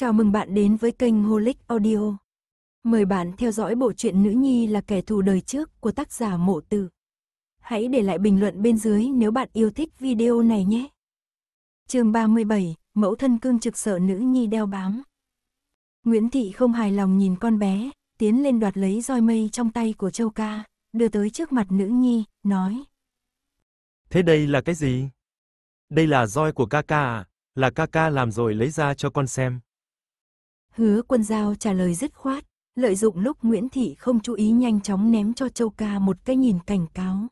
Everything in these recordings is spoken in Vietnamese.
Chào mừng bạn đến với kênh Holic Audio. Mời bạn theo dõi bộ truyện Nữ Nhi là kẻ thù đời trước của tác giả Mộ Tử. Hãy để lại bình luận bên dưới nếu bạn yêu thích video này nhé. chương 37, Mẫu thân cương trực sợ Nữ Nhi đeo bám. Nguyễn Thị không hài lòng nhìn con bé, tiến lên đoạt lấy roi mây trong tay của Châu Ca, đưa tới trước mặt Nữ Nhi, nói. Thế đây là cái gì? Đây là roi của ca ca à? Là ca ca làm rồi lấy ra cho con xem. Hứa quân giao trả lời dứt khoát, lợi dụng lúc Nguyễn Thị không chú ý nhanh chóng ném cho Châu Ca một cái nhìn cảnh cáo.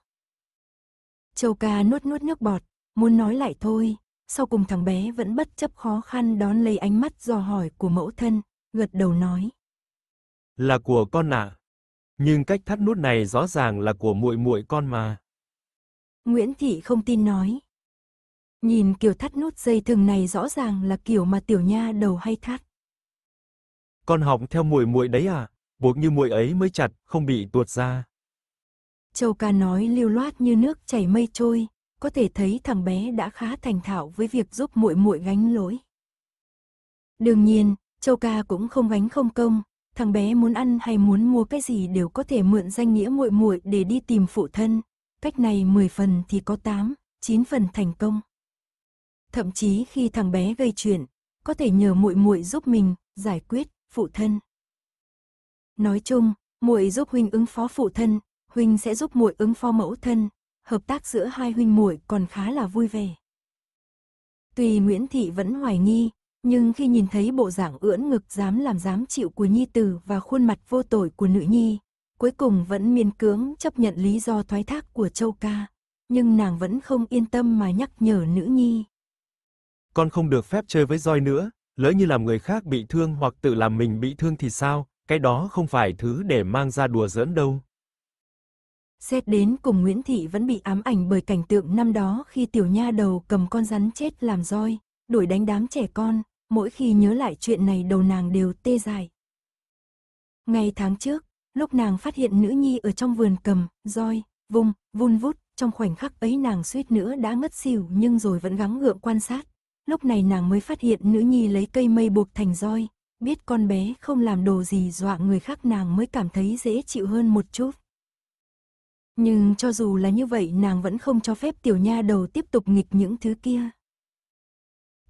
Châu Ca nuốt nuốt nước bọt, muốn nói lại thôi, sau cùng thằng bé vẫn bất chấp khó khăn đón lấy ánh mắt dò hỏi của mẫu thân, gật đầu nói. Là của con ạ. Nhưng cách thắt nút này rõ ràng là của muội muội con mà. Nguyễn Thị không tin nói. Nhìn kiểu thắt nút dây thừng này rõ ràng là kiểu mà tiểu nha đầu hay thắt. Con học theo muội muội đấy à? Buộc như muội ấy mới chặt, không bị tuột ra. Châu ca nói lưu loát như nước chảy mây trôi, có thể thấy thằng bé đã khá thành thạo với việc giúp muội muội gánh lối. Đương nhiên, Châu ca cũng không gánh không công, thằng bé muốn ăn hay muốn mua cái gì đều có thể mượn danh nghĩa muội muội để đi tìm phụ thân, cách này 10 phần thì có 8, 9 phần thành công. Thậm chí khi thằng bé gây chuyện, có thể nhờ muội muội giúp mình giải quyết phụ thân. Nói chung, muội giúp huynh ứng phó phụ thân, huynh sẽ giúp muội ứng phó mẫu thân, hợp tác giữa hai huynh muội còn khá là vui vẻ. Tuy Nguyễn Thị vẫn hoài nghi, nhưng khi nhìn thấy bộ dạng ưỡn ngực dám làm dám chịu của nhi tử và khuôn mặt vô tội của nữ nhi, cuối cùng vẫn miên cưỡng chấp nhận lý do thoái thác của châu ca, nhưng nàng vẫn không yên tâm mà nhắc nhở nữ nhi. Con không được phép chơi với roi nữa, lỡ như làm người khác bị thương hoặc tự làm mình bị thương thì sao, cái đó không phải thứ để mang ra đùa giỡn đâu. Xét đến cùng Nguyễn Thị vẫn bị ám ảnh bởi cảnh tượng năm đó khi tiểu nha đầu cầm con rắn chết làm roi, đuổi đánh đám trẻ con, mỗi khi nhớ lại chuyện này đầu nàng đều tê dại. Ngày tháng trước, lúc nàng phát hiện nữ nhi ở trong vườn cầm, roi, vung, vun vút, trong khoảnh khắc ấy nàng suýt nữa đã ngất xỉu nhưng rồi vẫn gắng ngượng quan sát, lúc này nàng mới phát hiện nữ nhi lấy cây mây buộc thành roi, biết con bé không làm đồ gì dọa người khác nàng mới cảm thấy dễ chịu hơn một chút. Nhưng cho dù là như vậy nàng vẫn không cho phép tiểu nha đầu tiếp tục nghịch những thứ kia.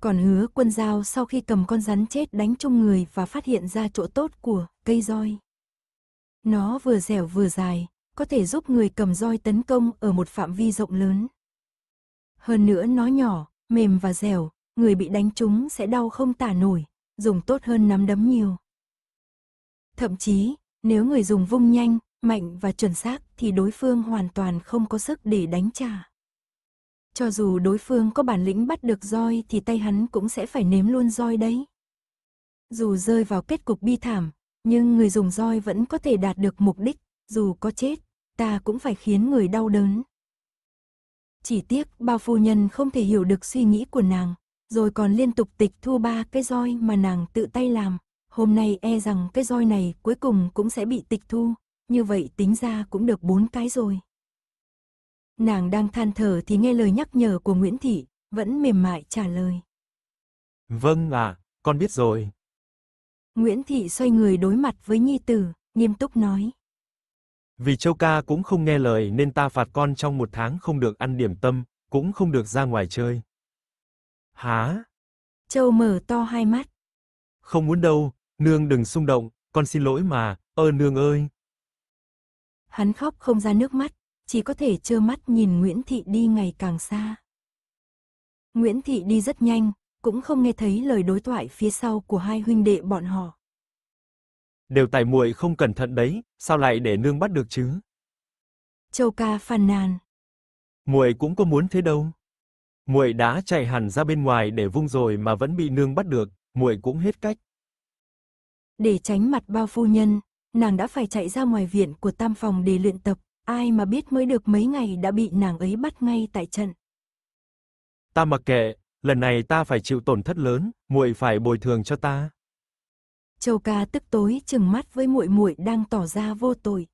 Còn hứa quân giao sau khi cầm con rắn chết đánh chung người và phát hiện ra chỗ tốt của cây roi. Nó vừa dẻo vừa dài, có thể giúp người cầm roi tấn công ở một phạm vi rộng lớn. Hơn nữa nó nhỏ, mềm và dẻo, người bị đánh trúng sẽ đau không tả nổi, dùng tốt hơn nắm đấm nhiều. Thậm chí, nếu người dùng vung nhanh, mạnh và chuẩn xác thì đối phương hoàn toàn không có sức để đánh trả. Cho dù đối phương có bản lĩnh bắt được roi thì tay hắn cũng sẽ phải nếm luôn roi đấy. Dù rơi vào kết cục bi thảm, nhưng người dùng roi vẫn có thể đạt được mục đích, dù có chết, ta cũng phải khiến người đau đớn. Chỉ tiếc bao phu nhân không thể hiểu được suy nghĩ của nàng, rồi còn liên tục tịch thu ba cái roi mà nàng tự tay làm. Hôm nay e rằng cái roi này cuối cùng cũng sẽ bị tịch thu, như vậy tính ra cũng được bốn cái rồi. Nàng đang than thở thì nghe lời nhắc nhở của Nguyễn Thị, vẫn mềm mại trả lời. Vâng ạ, à, con biết rồi. Nguyễn Thị xoay người đối mặt với Nhi Tử, nghiêm túc nói. Vì Châu Ca cũng không nghe lời nên ta phạt con trong một tháng không được ăn điểm tâm, cũng không được ra ngoài chơi. Hả? Châu mở to hai mắt. Không muốn đâu, nương đừng xung động, con xin lỗi mà, ơ nương ơi. Hắn khóc không ra nước mắt, chỉ có thể trơ mắt nhìn Nguyễn Thị đi ngày càng xa. Nguyễn Thị đi rất nhanh, cũng không nghe thấy lời đối thoại phía sau của hai huynh đệ bọn họ. Đều tài muội không cẩn thận đấy, sao lại để nương bắt được chứ? Châu ca phàn nàn. Muội cũng có muốn thế đâu muội đã chạy hẳn ra bên ngoài để vung rồi mà vẫn bị nương bắt được, muội cũng hết cách. Để tránh mặt bao phu nhân, nàng đã phải chạy ra ngoài viện của tam phòng để luyện tập, ai mà biết mới được mấy ngày đã bị nàng ấy bắt ngay tại trận. Ta mặc kệ, lần này ta phải chịu tổn thất lớn, muội phải bồi thường cho ta. Châu ca tức tối chừng mắt với muội muội đang tỏ ra vô tội.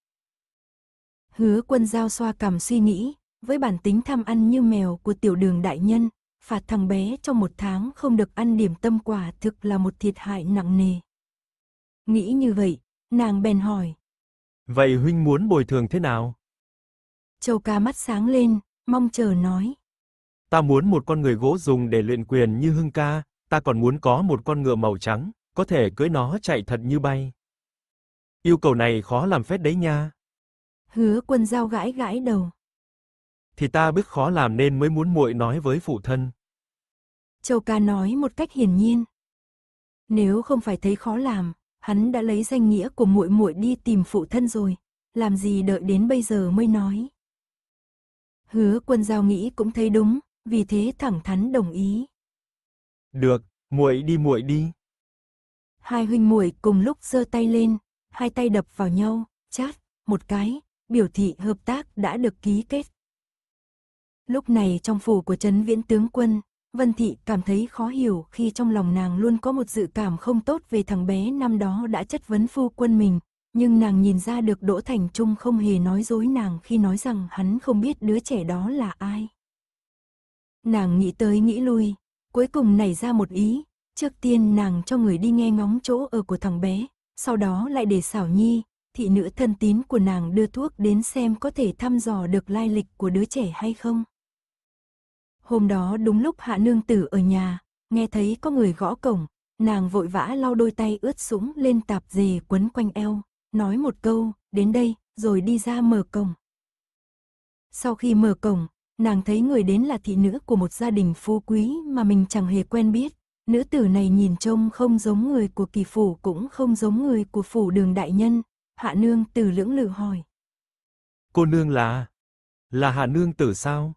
Hứa Quân giao xoa cằm suy nghĩ, với bản tính tham ăn như mèo của tiểu đường đại nhân, phạt thằng bé trong một tháng không được ăn điểm tâm quả thực là một thiệt hại nặng nề. Nghĩ như vậy, nàng bèn hỏi. Vậy huynh muốn bồi thường thế nào? Châu ca mắt sáng lên, mong chờ nói. Ta muốn một con người gỗ dùng để luyện quyền như hưng ca, ta còn muốn có một con ngựa màu trắng, có thể cưỡi nó chạy thật như bay. Yêu cầu này khó làm phép đấy nha. Hứa quân giao gãi gãi đầu thì ta bức khó làm nên mới muốn muội nói với phụ thân. Châu ca nói một cách hiển nhiên. Nếu không phải thấy khó làm, hắn đã lấy danh nghĩa của muội muội đi tìm phụ thân rồi, làm gì đợi đến bây giờ mới nói. Hứa Quân Giao nghĩ cũng thấy đúng, vì thế thẳng thắn đồng ý. Được, muội đi muội đi. Hai huynh muội cùng lúc giơ tay lên, hai tay đập vào nhau, chát một cái, biểu thị hợp tác đã được ký kết. Lúc này trong phủ của Trấn Viễn Tướng Quân, Vân Thị cảm thấy khó hiểu khi trong lòng nàng luôn có một dự cảm không tốt về thằng bé năm đó đã chất vấn phu quân mình, nhưng nàng nhìn ra được Đỗ Thành Trung không hề nói dối nàng khi nói rằng hắn không biết đứa trẻ đó là ai. Nàng nghĩ tới nghĩ lui, cuối cùng nảy ra một ý, trước tiên nàng cho người đi nghe ngóng chỗ ở của thằng bé, sau đó lại để xảo nhi, thị nữ thân tín của nàng đưa thuốc đến xem có thể thăm dò được lai lịch của đứa trẻ hay không. Hôm đó đúng lúc hạ nương tử ở nhà, nghe thấy có người gõ cổng, nàng vội vã lau đôi tay ướt sũng lên tạp dề quấn quanh eo, nói một câu, đến đây, rồi đi ra mở cổng. Sau khi mở cổng, nàng thấy người đến là thị nữ của một gia đình phú quý mà mình chẳng hề quen biết. Nữ tử này nhìn trông không giống người của kỳ phủ cũng không giống người của phủ đường đại nhân. Hạ nương tử lưỡng lự hỏi. Cô nương là... là hạ nương tử sao?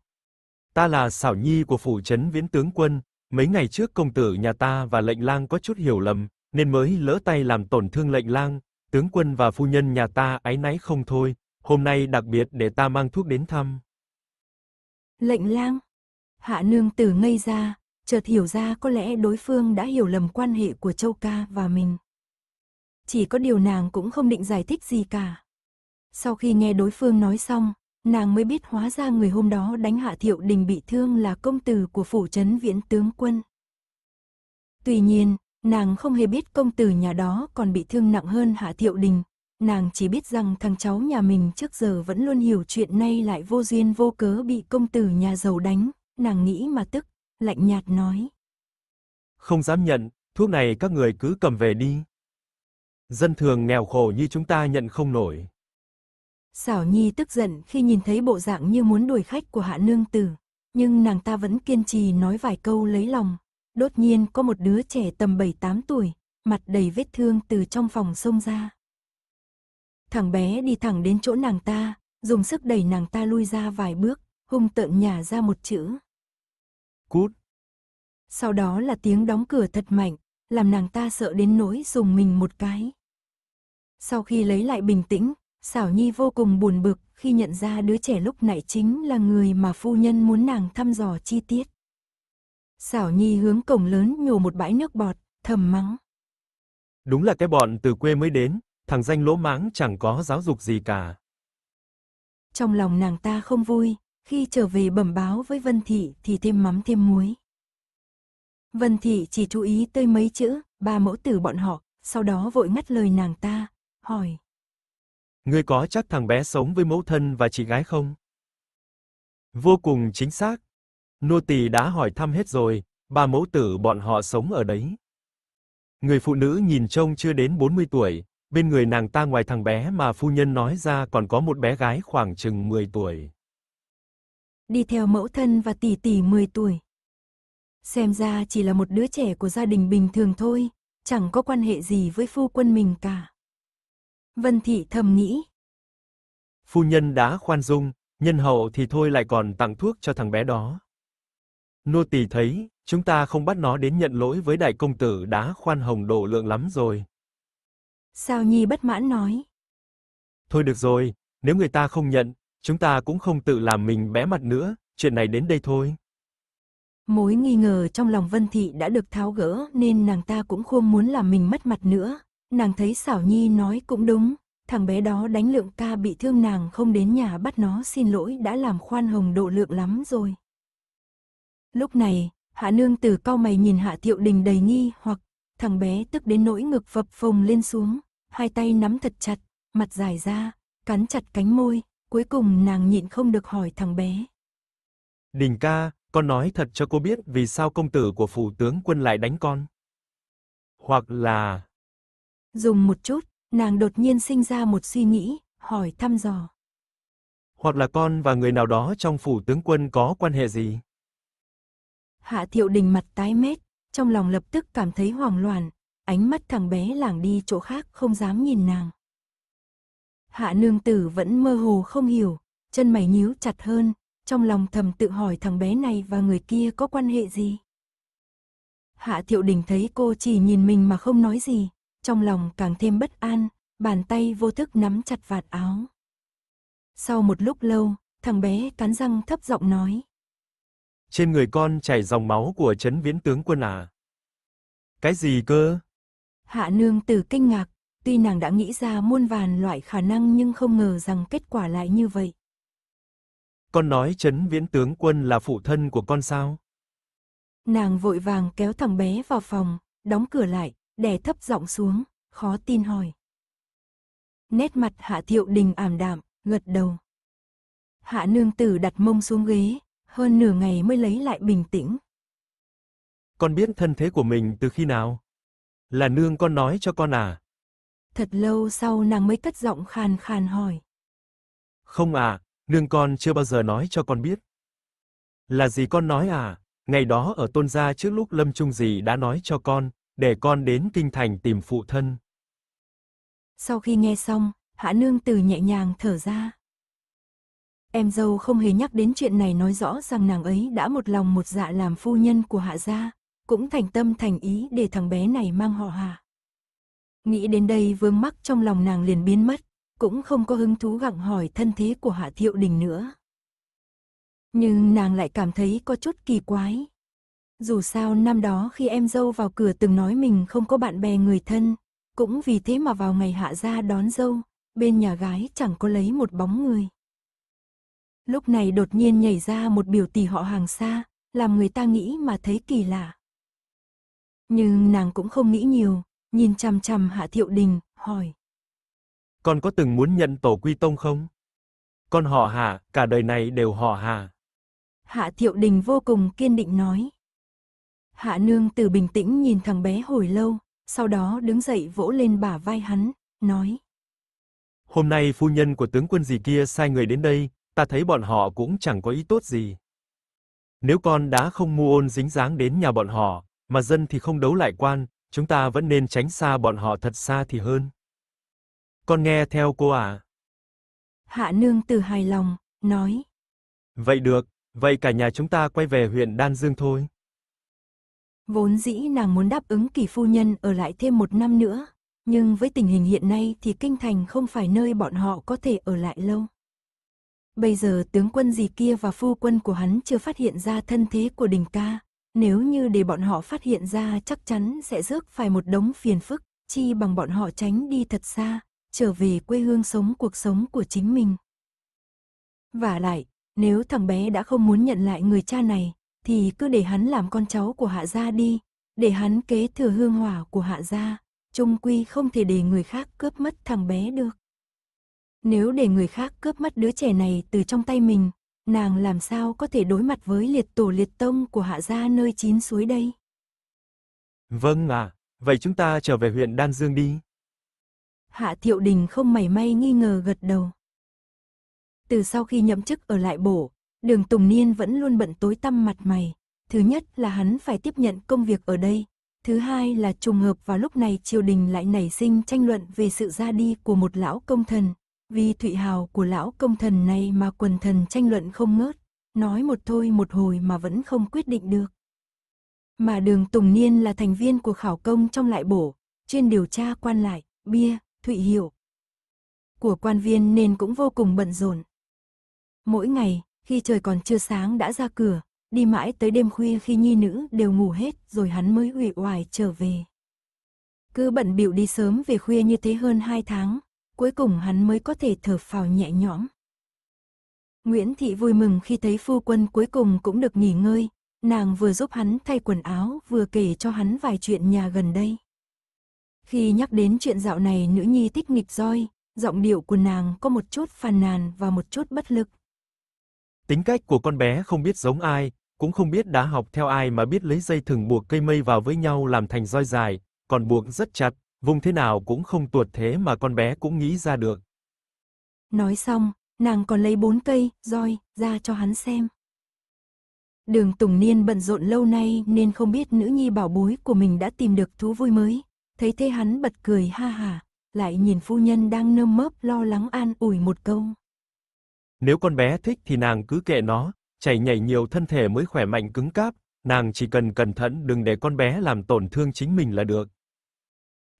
Ta là xảo Nhi của phủ trấn Viễn tướng quân, mấy ngày trước công tử nhà ta và lệnh lang có chút hiểu lầm, nên mới lỡ tay làm tổn thương lệnh lang, tướng quân và phu nhân nhà ta áy náy không thôi, hôm nay đặc biệt để ta mang thuốc đến thăm. Lệnh lang? Hạ nương tử ngây ra, chợt hiểu ra có lẽ đối phương đã hiểu lầm quan hệ của Châu Ca và mình. Chỉ có điều nàng cũng không định giải thích gì cả. Sau khi nghe đối phương nói xong, nàng mới biết hóa ra người hôm đó đánh hạ thiệu đình bị thương là công tử của phủ trấn viễn tướng quân. Tuy nhiên, nàng không hề biết công tử nhà đó còn bị thương nặng hơn hạ thiệu đình, nàng chỉ biết rằng thằng cháu nhà mình trước giờ vẫn luôn hiểu chuyện nay lại vô duyên vô cớ bị công tử nhà giàu đánh, nàng nghĩ mà tức, lạnh nhạt nói. Không dám nhận, thuốc này các người cứ cầm về đi. Dân thường nghèo khổ như chúng ta nhận không nổi. Xảo Nhi tức giận khi nhìn thấy bộ dạng như muốn đuổi khách của hạ nương tử, nhưng nàng ta vẫn kiên trì nói vài câu lấy lòng. Đột nhiên có một đứa trẻ tầm 7-8 tuổi, mặt đầy vết thương từ trong phòng xông ra. Thằng bé đi thẳng đến chỗ nàng ta, dùng sức đẩy nàng ta lui ra vài bước, hung tợn nhả ra một chữ. Cút. Sau đó là tiếng đóng cửa thật mạnh, làm nàng ta sợ đến nỗi dùng mình một cái. Sau khi lấy lại bình tĩnh, Xảo Nhi vô cùng buồn bực khi nhận ra đứa trẻ lúc nãy chính là người mà phu nhân muốn nàng thăm dò chi tiết. Xảo Nhi hướng cổng lớn nhổ một bãi nước bọt, thầm mắng. Đúng là cái bọn từ quê mới đến, thằng danh lỗ mãng chẳng có giáo dục gì cả. Trong lòng nàng ta không vui, khi trở về bẩm báo với Vân Thị thì thêm mắm thêm muối. Vân Thị chỉ chú ý tới mấy chữ, ba mẫu tử bọn họ, sau đó vội ngắt lời nàng ta, hỏi. Ngươi có chắc thằng bé sống với mẫu thân và chị gái không? Vô cùng chính xác. Nô tỳ đã hỏi thăm hết rồi, ba mẫu tử bọn họ sống ở đấy. Người phụ nữ nhìn trông chưa đến 40 tuổi, bên người nàng ta ngoài thằng bé mà phu nhân nói ra còn có một bé gái khoảng chừng 10 tuổi. Đi theo mẫu thân và tỷ tỷ 10 tuổi. Xem ra chỉ là một đứa trẻ của gia đình bình thường thôi, chẳng có quan hệ gì với phu quân mình cả. Vân Thị thầm nghĩ. Phu nhân đã khoan dung, nhân hậu thì thôi lại còn tặng thuốc cho thằng bé đó. Nô tỳ thấy, chúng ta không bắt nó đến nhận lỗi với đại công tử đã khoan hồng độ lượng lắm rồi. Sao Nhi bất mãn nói. Thôi được rồi, nếu người ta không nhận, chúng ta cũng không tự làm mình bé mặt nữa, chuyện này đến đây thôi. Mối nghi ngờ trong lòng Vân Thị đã được tháo gỡ nên nàng ta cũng không muốn làm mình mất mặt nữa nàng thấy xảo nhi nói cũng đúng, thằng bé đó đánh lượng ca bị thương nàng không đến nhà bắt nó xin lỗi đã làm khoan hồng độ lượng lắm rồi. Lúc này, hạ nương tử cau mày nhìn hạ tiệu đình đầy nghi hoặc thằng bé tức đến nỗi ngực vập phồng lên xuống, hai tay nắm thật chặt, mặt dài ra, cắn chặt cánh môi, cuối cùng nàng nhịn không được hỏi thằng bé. Đình ca, con nói thật cho cô biết vì sao công tử của phủ tướng quân lại đánh con. Hoặc là, Dùng một chút, nàng đột nhiên sinh ra một suy nghĩ, hỏi thăm dò. Hoặc là con và người nào đó trong phủ tướng quân có quan hệ gì? Hạ thiệu đình mặt tái mét, trong lòng lập tức cảm thấy hoảng loạn, ánh mắt thằng bé lảng đi chỗ khác không dám nhìn nàng. Hạ nương tử vẫn mơ hồ không hiểu, chân mày nhíu chặt hơn, trong lòng thầm tự hỏi thằng bé này và người kia có quan hệ gì. Hạ thiệu đình thấy cô chỉ nhìn mình mà không nói gì, trong lòng càng thêm bất an, bàn tay vô thức nắm chặt vạt áo. Sau một lúc lâu, thằng bé cắn răng thấp giọng nói. Trên người con chảy dòng máu của chấn viễn tướng quân à? Cái gì cơ? Hạ nương tử kinh ngạc, tuy nàng đã nghĩ ra muôn vàn loại khả năng nhưng không ngờ rằng kết quả lại như vậy. Con nói chấn viễn tướng quân là phụ thân của con sao? Nàng vội vàng kéo thằng bé vào phòng, đóng cửa lại, đè thấp giọng xuống, khó tin hỏi. Nét mặt hạ thiệu đình ảm đạm, gật đầu. Hạ nương tử đặt mông xuống ghế, hơn nửa ngày mới lấy lại bình tĩnh. Con biết thân thế của mình từ khi nào? Là nương con nói cho con à? Thật lâu sau nàng mới cất giọng khàn khàn hỏi. Không à, nương con chưa bao giờ nói cho con biết. Là gì con nói à? Ngày đó ở tôn gia trước lúc lâm trung gì đã nói cho con, để con đến kinh thành tìm phụ thân. Sau khi nghe xong, Hạ Nương từ nhẹ nhàng thở ra. Em dâu không hề nhắc đến chuyện này nói rõ rằng nàng ấy đã một lòng một dạ làm phu nhân của Hạ gia, cũng thành tâm thành ý để thằng bé này mang họ Hạ. Nghĩ đến đây vương mắc trong lòng nàng liền biến mất, cũng không có hứng thú gặng hỏi thân thế của Hạ Thiệu Đình nữa. Nhưng nàng lại cảm thấy có chút kỳ quái, dù sao năm đó khi em dâu vào cửa từng nói mình không có bạn bè người thân, cũng vì thế mà vào ngày hạ ra đón dâu, bên nhà gái chẳng có lấy một bóng người. Lúc này đột nhiên nhảy ra một biểu tỷ họ hàng xa, làm người ta nghĩ mà thấy kỳ lạ. Nhưng nàng cũng không nghĩ nhiều, nhìn chằm chằm Hạ Thiệu Đình, hỏi. Con có từng muốn nhận tổ quy tông không? Con họ Hạ, cả đời này đều họ Hạ. Hạ Thiệu Đình vô cùng kiên định nói. Hạ nương từ bình tĩnh nhìn thằng bé hồi lâu, sau đó đứng dậy vỗ lên bả vai hắn, nói. Hôm nay phu nhân của tướng quân gì kia sai người đến đây, ta thấy bọn họ cũng chẳng có ý tốt gì. Nếu con đã không mua ôn dính dáng đến nhà bọn họ, mà dân thì không đấu lại quan, chúng ta vẫn nên tránh xa bọn họ thật xa thì hơn. Con nghe theo cô à? Hạ nương từ hài lòng, nói. Vậy được, vậy cả nhà chúng ta quay về huyện Đan Dương thôi. Vốn dĩ nàng muốn đáp ứng kỳ phu nhân ở lại thêm một năm nữa, nhưng với tình hình hiện nay thì kinh thành không phải nơi bọn họ có thể ở lại lâu. Bây giờ tướng quân gì kia và phu quân của hắn chưa phát hiện ra thân thế của đình ca, nếu như để bọn họ phát hiện ra chắc chắn sẽ rước phải một đống phiền phức, chi bằng bọn họ tránh đi thật xa, trở về quê hương sống cuộc sống của chính mình. Và lại, nếu thằng bé đã không muốn nhận lại người cha này, thì cứ để hắn làm con cháu của hạ gia đi, để hắn kế thừa hương hỏa của hạ gia, trung quy không thể để người khác cướp mất thằng bé được. Nếu để người khác cướp mất đứa trẻ này từ trong tay mình, nàng làm sao có thể đối mặt với liệt tổ liệt tông của hạ gia nơi chín suối đây? Vâng ạ, à, vậy chúng ta trở về huyện Đan Dương đi. Hạ Thiệu Đình không mảy may nghi ngờ gật đầu. Từ sau khi nhậm chức ở lại bổ, Đường Tùng Niên vẫn luôn bận tối tăm mặt mày. Thứ nhất là hắn phải tiếp nhận công việc ở đây. Thứ hai là trùng hợp vào lúc này triều đình lại nảy sinh tranh luận về sự ra đi của một lão công thần. Vì thụy hào của lão công thần này mà quần thần tranh luận không ngớt. Nói một thôi một hồi mà vẫn không quyết định được. Mà đường Tùng Niên là thành viên của khảo công trong lại bổ, chuyên điều tra quan lại, bia, thụy hiệu. Của quan viên nên cũng vô cùng bận rộn. Mỗi ngày, khi trời còn chưa sáng đã ra cửa, đi mãi tới đêm khuya khi nhi nữ đều ngủ hết rồi hắn mới ủy hoài trở về. Cứ bận bịu đi sớm về khuya như thế hơn hai tháng, cuối cùng hắn mới có thể thở phào nhẹ nhõm. Nguyễn Thị vui mừng khi thấy phu quân cuối cùng cũng được nghỉ ngơi, nàng vừa giúp hắn thay quần áo vừa kể cho hắn vài chuyện nhà gần đây. Khi nhắc đến chuyện dạo này nữ nhi tích nghịch roi, giọng điệu của nàng có một chút phàn nàn và một chút bất lực. Tính cách của con bé không biết giống ai, cũng không biết đã học theo ai mà biết lấy dây thừng buộc cây mây vào với nhau làm thành roi dài, còn buộc rất chặt, vùng thế nào cũng không tuột thế mà con bé cũng nghĩ ra được. Nói xong, nàng còn lấy bốn cây roi ra cho hắn xem. Đường Tùng Niên bận rộn lâu nay nên không biết nữ nhi bảo bối của mình đã tìm được thú vui mới. Thấy thế hắn bật cười ha hả, lại nhìn phu nhân đang nơm mớp lo lắng an ủi một câu. Nếu con bé thích thì nàng cứ kệ nó, chạy nhảy nhiều thân thể mới khỏe mạnh cứng cáp, nàng chỉ cần cẩn thận đừng để con bé làm tổn thương chính mình là được.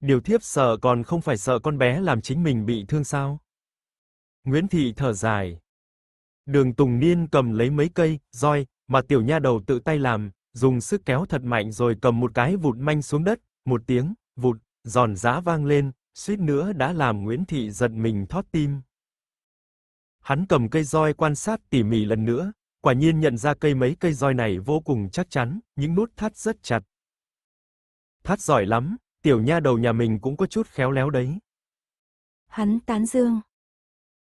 Điều thiếp sợ còn không phải sợ con bé làm chính mình bị thương sao? Nguyễn Thị thở dài. Đường Tùng Niên cầm lấy mấy cây roi mà tiểu nha đầu tự tay làm, dùng sức kéo thật mạnh rồi cầm một cái vụt manh xuống đất, một tiếng vụt giòn giã vang lên, suýt nữa đã làm Nguyễn Thị giật mình thót tim. Hắn cầm cây roi quan sát tỉ mỉ lần nữa, quả nhiên nhận ra cây mấy cây roi này vô cùng chắc chắn, những nút thắt rất chặt. Thắt giỏi lắm, tiểu nha đầu nhà mình cũng có chút khéo léo đấy. Hắn tán dương.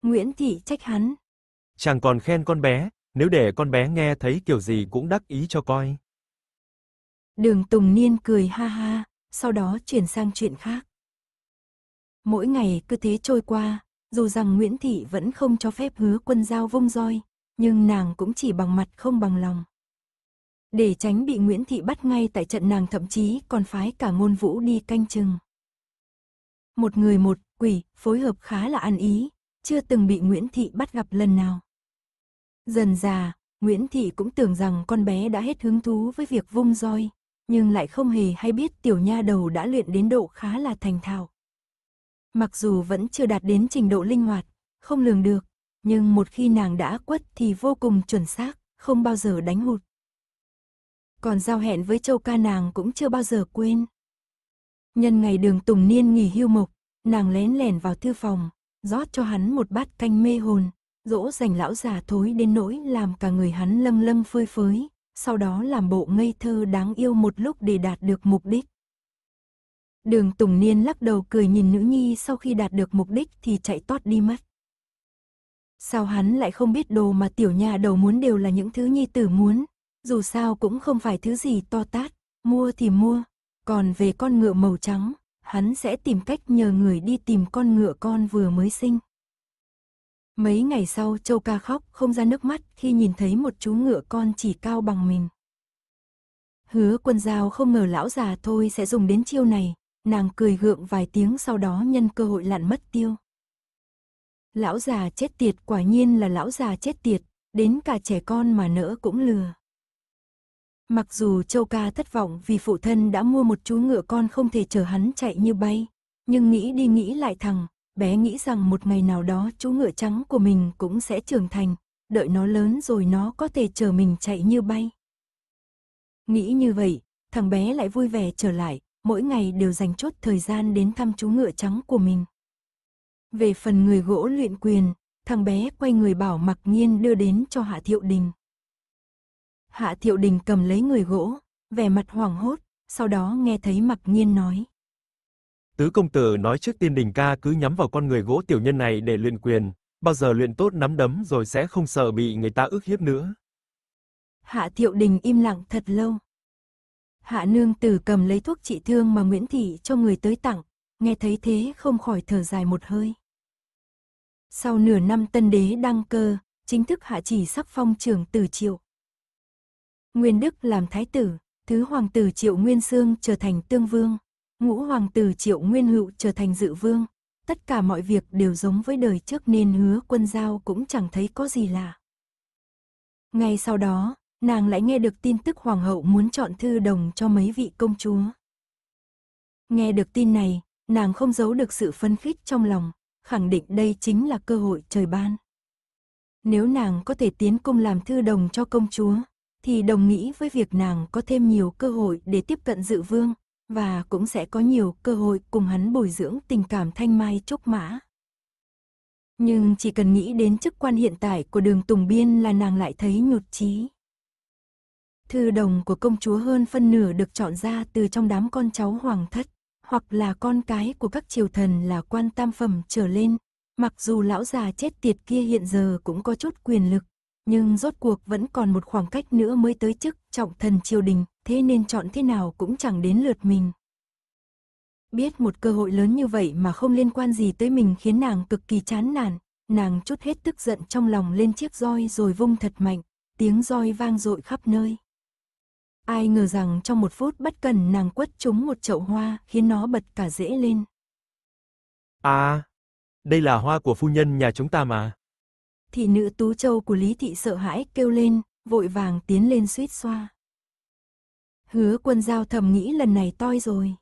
Nguyễn Thị trách hắn. Chàng còn khen con bé, nếu để con bé nghe thấy kiểu gì cũng đắc ý cho coi. Đường Tùng Niên cười ha ha, sau đó chuyển sang chuyện khác. Mỗi ngày cứ thế trôi qua, dù rằng Nguyễn Thị vẫn không cho phép hứa quân giao vung roi, nhưng nàng cũng chỉ bằng mặt không bằng lòng. Để tránh bị Nguyễn Thị bắt ngay tại trận nàng thậm chí còn phái cả ngôn vũ đi canh chừng. Một người một quỷ phối hợp khá là ăn ý, chưa từng bị Nguyễn Thị bắt gặp lần nào. Dần già, Nguyễn Thị cũng tưởng rằng con bé đã hết hứng thú với việc vung roi, nhưng lại không hề hay biết tiểu nha đầu đã luyện đến độ khá là thành thạo. Mặc dù vẫn chưa đạt đến trình độ linh hoạt, không lường được, nhưng một khi nàng đã quất thì vô cùng chuẩn xác, không bao giờ đánh hụt. Còn giao hẹn với châu ca nàng cũng chưa bao giờ quên. Nhân ngày đường Tùng Niên nghỉ hưu mộc, nàng lén lẻn vào thư phòng, rót cho hắn một bát canh mê hồn, dỗ dành lão già thối đến nỗi làm cả người hắn lâm lâm phơi phới, sau đó làm bộ ngây thơ đáng yêu một lúc để đạt được mục đích. Đường Tùng Niên lắc đầu cười nhìn nữ nhi sau khi đạt được mục đích thì chạy toát đi mất. Sao hắn lại không biết đồ mà tiểu nhà đầu muốn đều là những thứ nhi tử muốn, dù sao cũng không phải thứ gì to tát, mua thì mua, còn về con ngựa màu trắng, hắn sẽ tìm cách nhờ người đi tìm con ngựa con vừa mới sinh. Mấy ngày sau Châu Ca khóc không ra nước mắt khi nhìn thấy một chú ngựa con chỉ cao bằng mình. Hứa quân giao không ngờ lão già thôi sẽ dùng đến chiêu này, Nàng cười gượng vài tiếng sau đó nhân cơ hội lặn mất tiêu. Lão già chết tiệt quả nhiên là lão già chết tiệt, đến cả trẻ con mà nỡ cũng lừa. Mặc dù Châu Ca thất vọng vì phụ thân đã mua một chú ngựa con không thể chờ hắn chạy như bay, nhưng nghĩ đi nghĩ lại thằng, bé nghĩ rằng một ngày nào đó chú ngựa trắng của mình cũng sẽ trưởng thành, đợi nó lớn rồi nó có thể chờ mình chạy như bay. Nghĩ như vậy, thằng bé lại vui vẻ trở lại, mỗi ngày đều dành chốt thời gian đến thăm chú ngựa trắng của mình. Về phần người gỗ luyện quyền, thằng bé quay người bảo mặc nhiên đưa đến cho Hạ Thiệu Đình. Hạ Thiệu Đình cầm lấy người gỗ, vẻ mặt hoảng hốt, sau đó nghe thấy mặc nhiên nói. Tứ công tử nói trước tiên đình ca cứ nhắm vào con người gỗ tiểu nhân này để luyện quyền, bao giờ luyện tốt nắm đấm rồi sẽ không sợ bị người ta ức hiếp nữa. Hạ Thiệu Đình im lặng thật lâu, Hạ nương tử cầm lấy thuốc trị thương mà Nguyễn Thị cho người tới tặng, nghe thấy thế không khỏi thở dài một hơi. Sau nửa năm tân đế đăng cơ, chính thức hạ chỉ sắc phong trưởng tử triệu. Nguyên Đức làm thái tử, thứ hoàng tử triệu Nguyên Sương trở thành tương vương, ngũ hoàng tử triệu Nguyên Hữu trở thành dự vương. Tất cả mọi việc đều giống với đời trước nên hứa quân giao cũng chẳng thấy có gì lạ. Ngay sau đó, nàng lại nghe được tin tức hoàng hậu muốn chọn thư đồng cho mấy vị công chúa. Nghe được tin này, nàng không giấu được sự phấn khích trong lòng, khẳng định đây chính là cơ hội trời ban. Nếu nàng có thể tiến cung làm thư đồng cho công chúa, thì đồng nghĩ với việc nàng có thêm nhiều cơ hội để tiếp cận dự vương, và cũng sẽ có nhiều cơ hội cùng hắn bồi dưỡng tình cảm thanh mai chốc mã. Nhưng chỉ cần nghĩ đến chức quan hiện tại của đường Tùng Biên là nàng lại thấy nhụt chí thư đồng của công chúa hơn phân nửa được chọn ra từ trong đám con cháu hoàng thất, hoặc là con cái của các triều thần là quan tam phẩm trở lên. Mặc dù lão già chết tiệt kia hiện giờ cũng có chút quyền lực, nhưng rốt cuộc vẫn còn một khoảng cách nữa mới tới chức trọng thần triều đình, thế nên chọn thế nào cũng chẳng đến lượt mình. Biết một cơ hội lớn như vậy mà không liên quan gì tới mình khiến nàng cực kỳ chán nản, nàng chút hết tức giận trong lòng lên chiếc roi rồi vung thật mạnh, tiếng roi vang dội khắp nơi. Ai ngờ rằng trong một phút bất cần nàng quất trúng một chậu hoa, khiến nó bật cả rễ lên. À, đây là hoa của phu nhân nhà chúng ta mà. Thị nữ Tú Châu của Lý Thị sợ hãi kêu lên, vội vàng tiến lên suýt xoa. Hứa quân giao thầm nghĩ lần này toi rồi.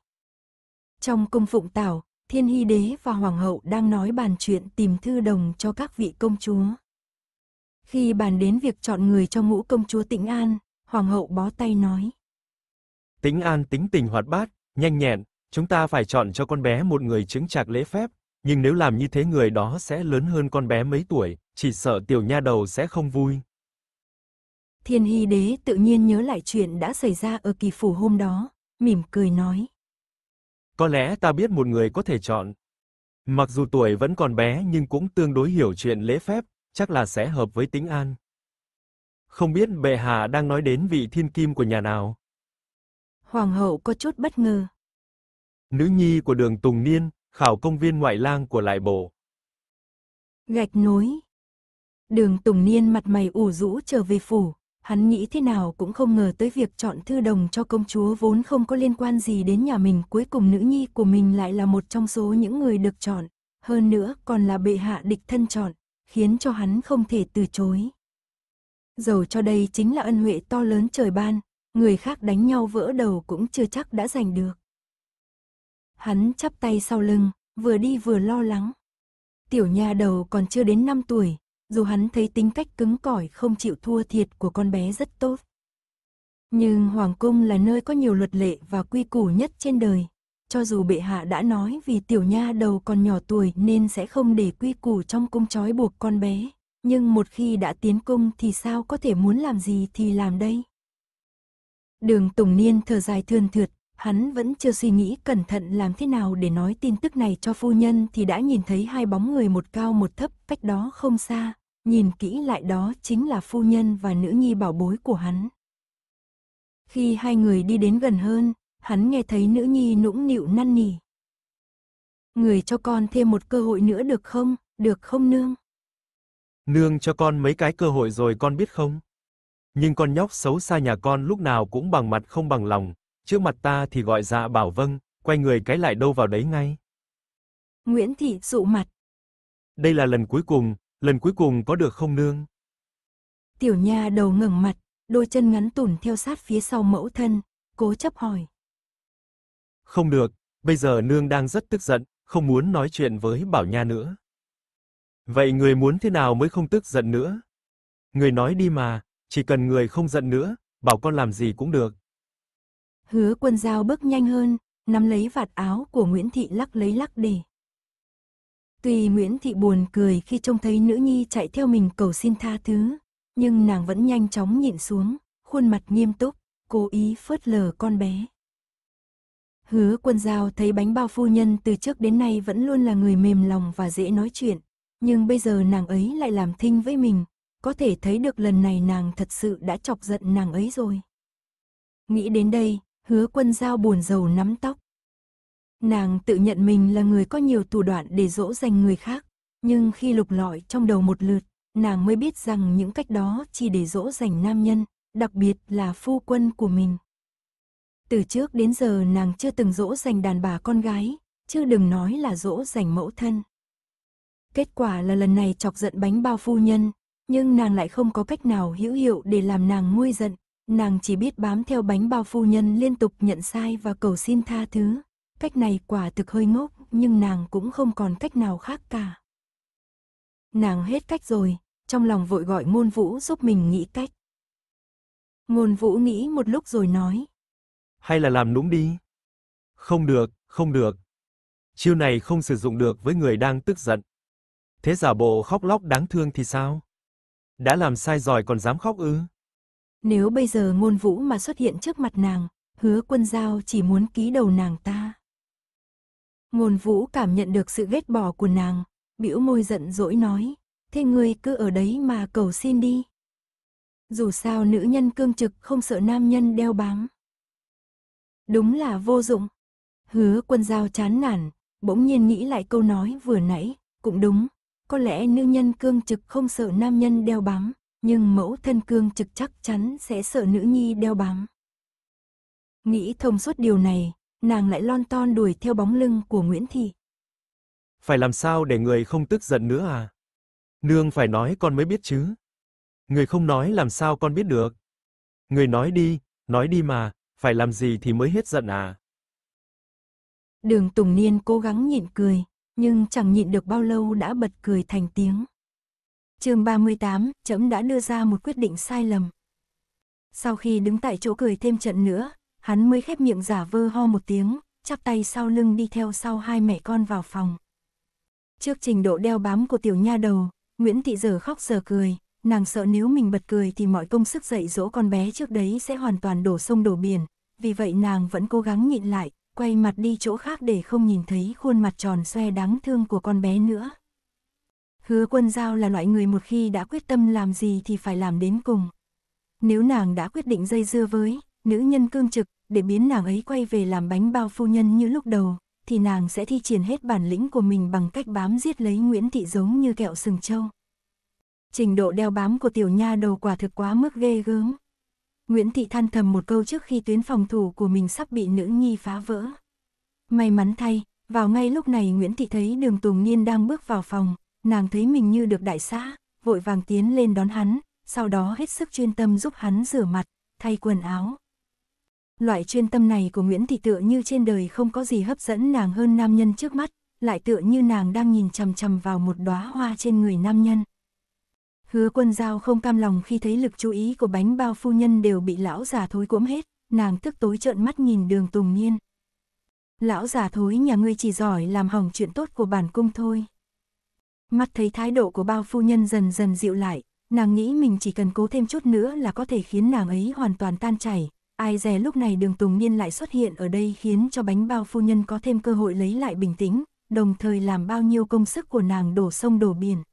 Trong cung phụng tảo, thiên hy đế và hoàng hậu đang nói bàn chuyện tìm thư đồng cho các vị công chúa. Khi bàn đến việc chọn người cho ngũ công chúa Tĩnh An, Hoàng hậu bó tay nói. Tính An tính tình hoạt bát, nhanh nhẹn, chúng ta phải chọn cho con bé một người chứng trạc lễ phép, nhưng nếu làm như thế người đó sẽ lớn hơn con bé mấy tuổi, chỉ sợ tiểu nha đầu sẽ không vui. Thiên Hy Đế tự nhiên nhớ lại chuyện đã xảy ra ở kỳ phủ hôm đó, mỉm cười nói. Có lẽ ta biết một người có thể chọn. Mặc dù tuổi vẫn còn bé nhưng cũng tương đối hiểu chuyện lễ phép, chắc là sẽ hợp với tính an không biết bệ hạ đang nói đến vị thiên kim của nhà nào. Hoàng hậu có chút bất ngờ. Nữ nhi của đường Tùng Niên, khảo công viên ngoại lang của lại bộ. Gạch nối. Đường Tùng Niên mặt mày ủ rũ trở về phủ, hắn nghĩ thế nào cũng không ngờ tới việc chọn thư đồng cho công chúa vốn không có liên quan gì đến nhà mình. Cuối cùng nữ nhi của mình lại là một trong số những người được chọn, hơn nữa còn là bệ hạ địch thân chọn, khiến cho hắn không thể từ chối dầu cho đây chính là ân huệ to lớn trời ban, người khác đánh nhau vỡ đầu cũng chưa chắc đã giành được. Hắn chắp tay sau lưng, vừa đi vừa lo lắng. Tiểu nha đầu còn chưa đến 5 tuổi, dù hắn thấy tính cách cứng cỏi không chịu thua thiệt của con bé rất tốt. Nhưng Hoàng Cung là nơi có nhiều luật lệ và quy củ nhất trên đời. Cho dù bệ hạ đã nói vì tiểu nha đầu còn nhỏ tuổi nên sẽ không để quy củ trong cung trói buộc con bé, nhưng một khi đã tiến cung thì sao có thể muốn làm gì thì làm đây. Đường Tùng Niên thở dài thườn thượt, hắn vẫn chưa suy nghĩ cẩn thận làm thế nào để nói tin tức này cho phu nhân thì đã nhìn thấy hai bóng người một cao một thấp cách đó không xa, nhìn kỹ lại đó chính là phu nhân và nữ nhi bảo bối của hắn. Khi hai người đi đến gần hơn, hắn nghe thấy nữ nhi nũng nịu năn nỉ. Người cho con thêm một cơ hội nữa được không, được không nương? Nương cho con mấy cái cơ hội rồi con biết không? Nhưng con nhóc xấu xa nhà con lúc nào cũng bằng mặt không bằng lòng, trước mặt ta thì gọi dạ bảo vâng, quay người cái lại đâu vào đấy ngay. Nguyễn Thị dụ mặt. Đây là lần cuối cùng, lần cuối cùng có được không nương? Tiểu nha đầu ngẩng mặt, đôi chân ngắn tủn theo sát phía sau mẫu thân, cố chấp hỏi. Không được, bây giờ nương đang rất tức giận, không muốn nói chuyện với Bảo Nha nữa. Vậy người muốn thế nào mới không tức giận nữa? Người nói đi mà, chỉ cần người không giận nữa, bảo con làm gì cũng được. Hứa quân giao bước nhanh hơn, nắm lấy vạt áo của Nguyễn Thị lắc lấy lắc để. Tuy Nguyễn Thị buồn cười khi trông thấy nữ nhi chạy theo mình cầu xin tha thứ, nhưng nàng vẫn nhanh chóng nhịn xuống, khuôn mặt nghiêm túc, cố ý phớt lờ con bé. Hứa quân giao thấy bánh bao phu nhân từ trước đến nay vẫn luôn là người mềm lòng và dễ nói chuyện, nhưng bây giờ nàng ấy lại làm thinh với mình, có thể thấy được lần này nàng thật sự đã chọc giận nàng ấy rồi. Nghĩ đến đây, hứa quân giao buồn rầu nắm tóc. Nàng tự nhận mình là người có nhiều thủ đoạn để dỗ dành người khác, nhưng khi lục lọi trong đầu một lượt, nàng mới biết rằng những cách đó chỉ để dỗ dành nam nhân, đặc biệt là phu quân của mình. Từ trước đến giờ nàng chưa từng dỗ dành đàn bà con gái, chưa đừng nói là dỗ dành mẫu thân. Kết quả là lần này chọc giận bánh bao phu nhân, nhưng nàng lại không có cách nào hữu hiệu để làm nàng nguôi giận, nàng chỉ biết bám theo bánh bao phu nhân liên tục nhận sai và cầu xin tha thứ. Cách này quả thực hơi ngốc, nhưng nàng cũng không còn cách nào khác cả. Nàng hết cách rồi, trong lòng vội gọi ngôn vũ giúp mình nghĩ cách. Ngôn vũ nghĩ một lúc rồi nói. Hay là làm đúng đi. Không được, không được. Chiêu này không sử dụng được với người đang tức giận. Thế giả bộ khóc lóc đáng thương thì sao? Đã làm sai rồi còn dám khóc ư? Nếu bây giờ ngôn vũ mà xuất hiện trước mặt nàng, hứa quân giao chỉ muốn ký đầu nàng ta. Ngôn vũ cảm nhận được sự ghét bỏ của nàng, bĩu môi giận dỗi nói, thế ngươi cứ ở đấy mà cầu xin đi. Dù sao nữ nhân cương trực không sợ nam nhân đeo bám. Đúng là vô dụng. Hứa quân giao chán nản, bỗng nhiên nghĩ lại câu nói vừa nãy, cũng đúng, có lẽ nữ nhân cương trực không sợ nam nhân đeo bám, nhưng mẫu thân cương trực chắc chắn sẽ sợ nữ nhi đeo bám. Nghĩ thông suốt điều này, nàng lại lon ton đuổi theo bóng lưng của Nguyễn Thị. Phải làm sao để người không tức giận nữa à? Nương phải nói con mới biết chứ. Người không nói làm sao con biết được. Người nói đi, nói đi mà, phải làm gì thì mới hết giận à? Đường Tùng Niên cố gắng nhịn cười, nhưng chẳng nhịn được bao lâu đã bật cười thành tiếng. chương 38, chấm đã đưa ra một quyết định sai lầm. Sau khi đứng tại chỗ cười thêm trận nữa, hắn mới khép miệng giả vơ ho một tiếng, chắp tay sau lưng đi theo sau hai mẹ con vào phòng. Trước trình độ đeo bám của tiểu nha đầu, Nguyễn Thị giờ khóc giờ cười, nàng sợ nếu mình bật cười thì mọi công sức dạy dỗ con bé trước đấy sẽ hoàn toàn đổ sông đổ biển, vì vậy nàng vẫn cố gắng nhịn lại, quay mặt đi chỗ khác để không nhìn thấy khuôn mặt tròn xoe đáng thương của con bé nữa. Hứa quân giao là loại người một khi đã quyết tâm làm gì thì phải làm đến cùng. Nếu nàng đã quyết định dây dưa với nữ nhân cương trực để biến nàng ấy quay về làm bánh bao phu nhân như lúc đầu, thì nàng sẽ thi triển hết bản lĩnh của mình bằng cách bám giết lấy Nguyễn Thị giống như kẹo sừng trâu. Trình độ đeo bám của tiểu nha đầu quả thực quá mức ghê gớm. Nguyễn Thị than thầm một câu trước khi tuyến phòng thủ của mình sắp bị nữ nhi phá vỡ. May mắn thay, vào ngay lúc này Nguyễn Thị thấy đường Tùng Niên đang bước vào phòng, nàng thấy mình như được đại xã, vội vàng tiến lên đón hắn, sau đó hết sức chuyên tâm giúp hắn rửa mặt, thay quần áo. Loại chuyên tâm này của Nguyễn Thị tựa như trên đời không có gì hấp dẫn nàng hơn nam nhân trước mắt, lại tựa như nàng đang nhìn chằm chằm vào một đóa hoa trên người nam nhân. Hứa quân giao không cam lòng khi thấy lực chú ý của bánh bao phu nhân đều bị lão già thối cuống hết, nàng tức tối trợn mắt nhìn đường tùng niên. Lão già thối nhà ngươi chỉ giỏi làm hỏng chuyện tốt của bản cung thôi. Mắt thấy thái độ của bao phu nhân dần dần dịu lại, nàng nghĩ mình chỉ cần cố thêm chút nữa là có thể khiến nàng ấy hoàn toàn tan chảy. Ai dè lúc này đường tùng niên lại xuất hiện ở đây khiến cho bánh bao phu nhân có thêm cơ hội lấy lại bình tĩnh, đồng thời làm bao nhiêu công sức của nàng đổ sông đổ biển.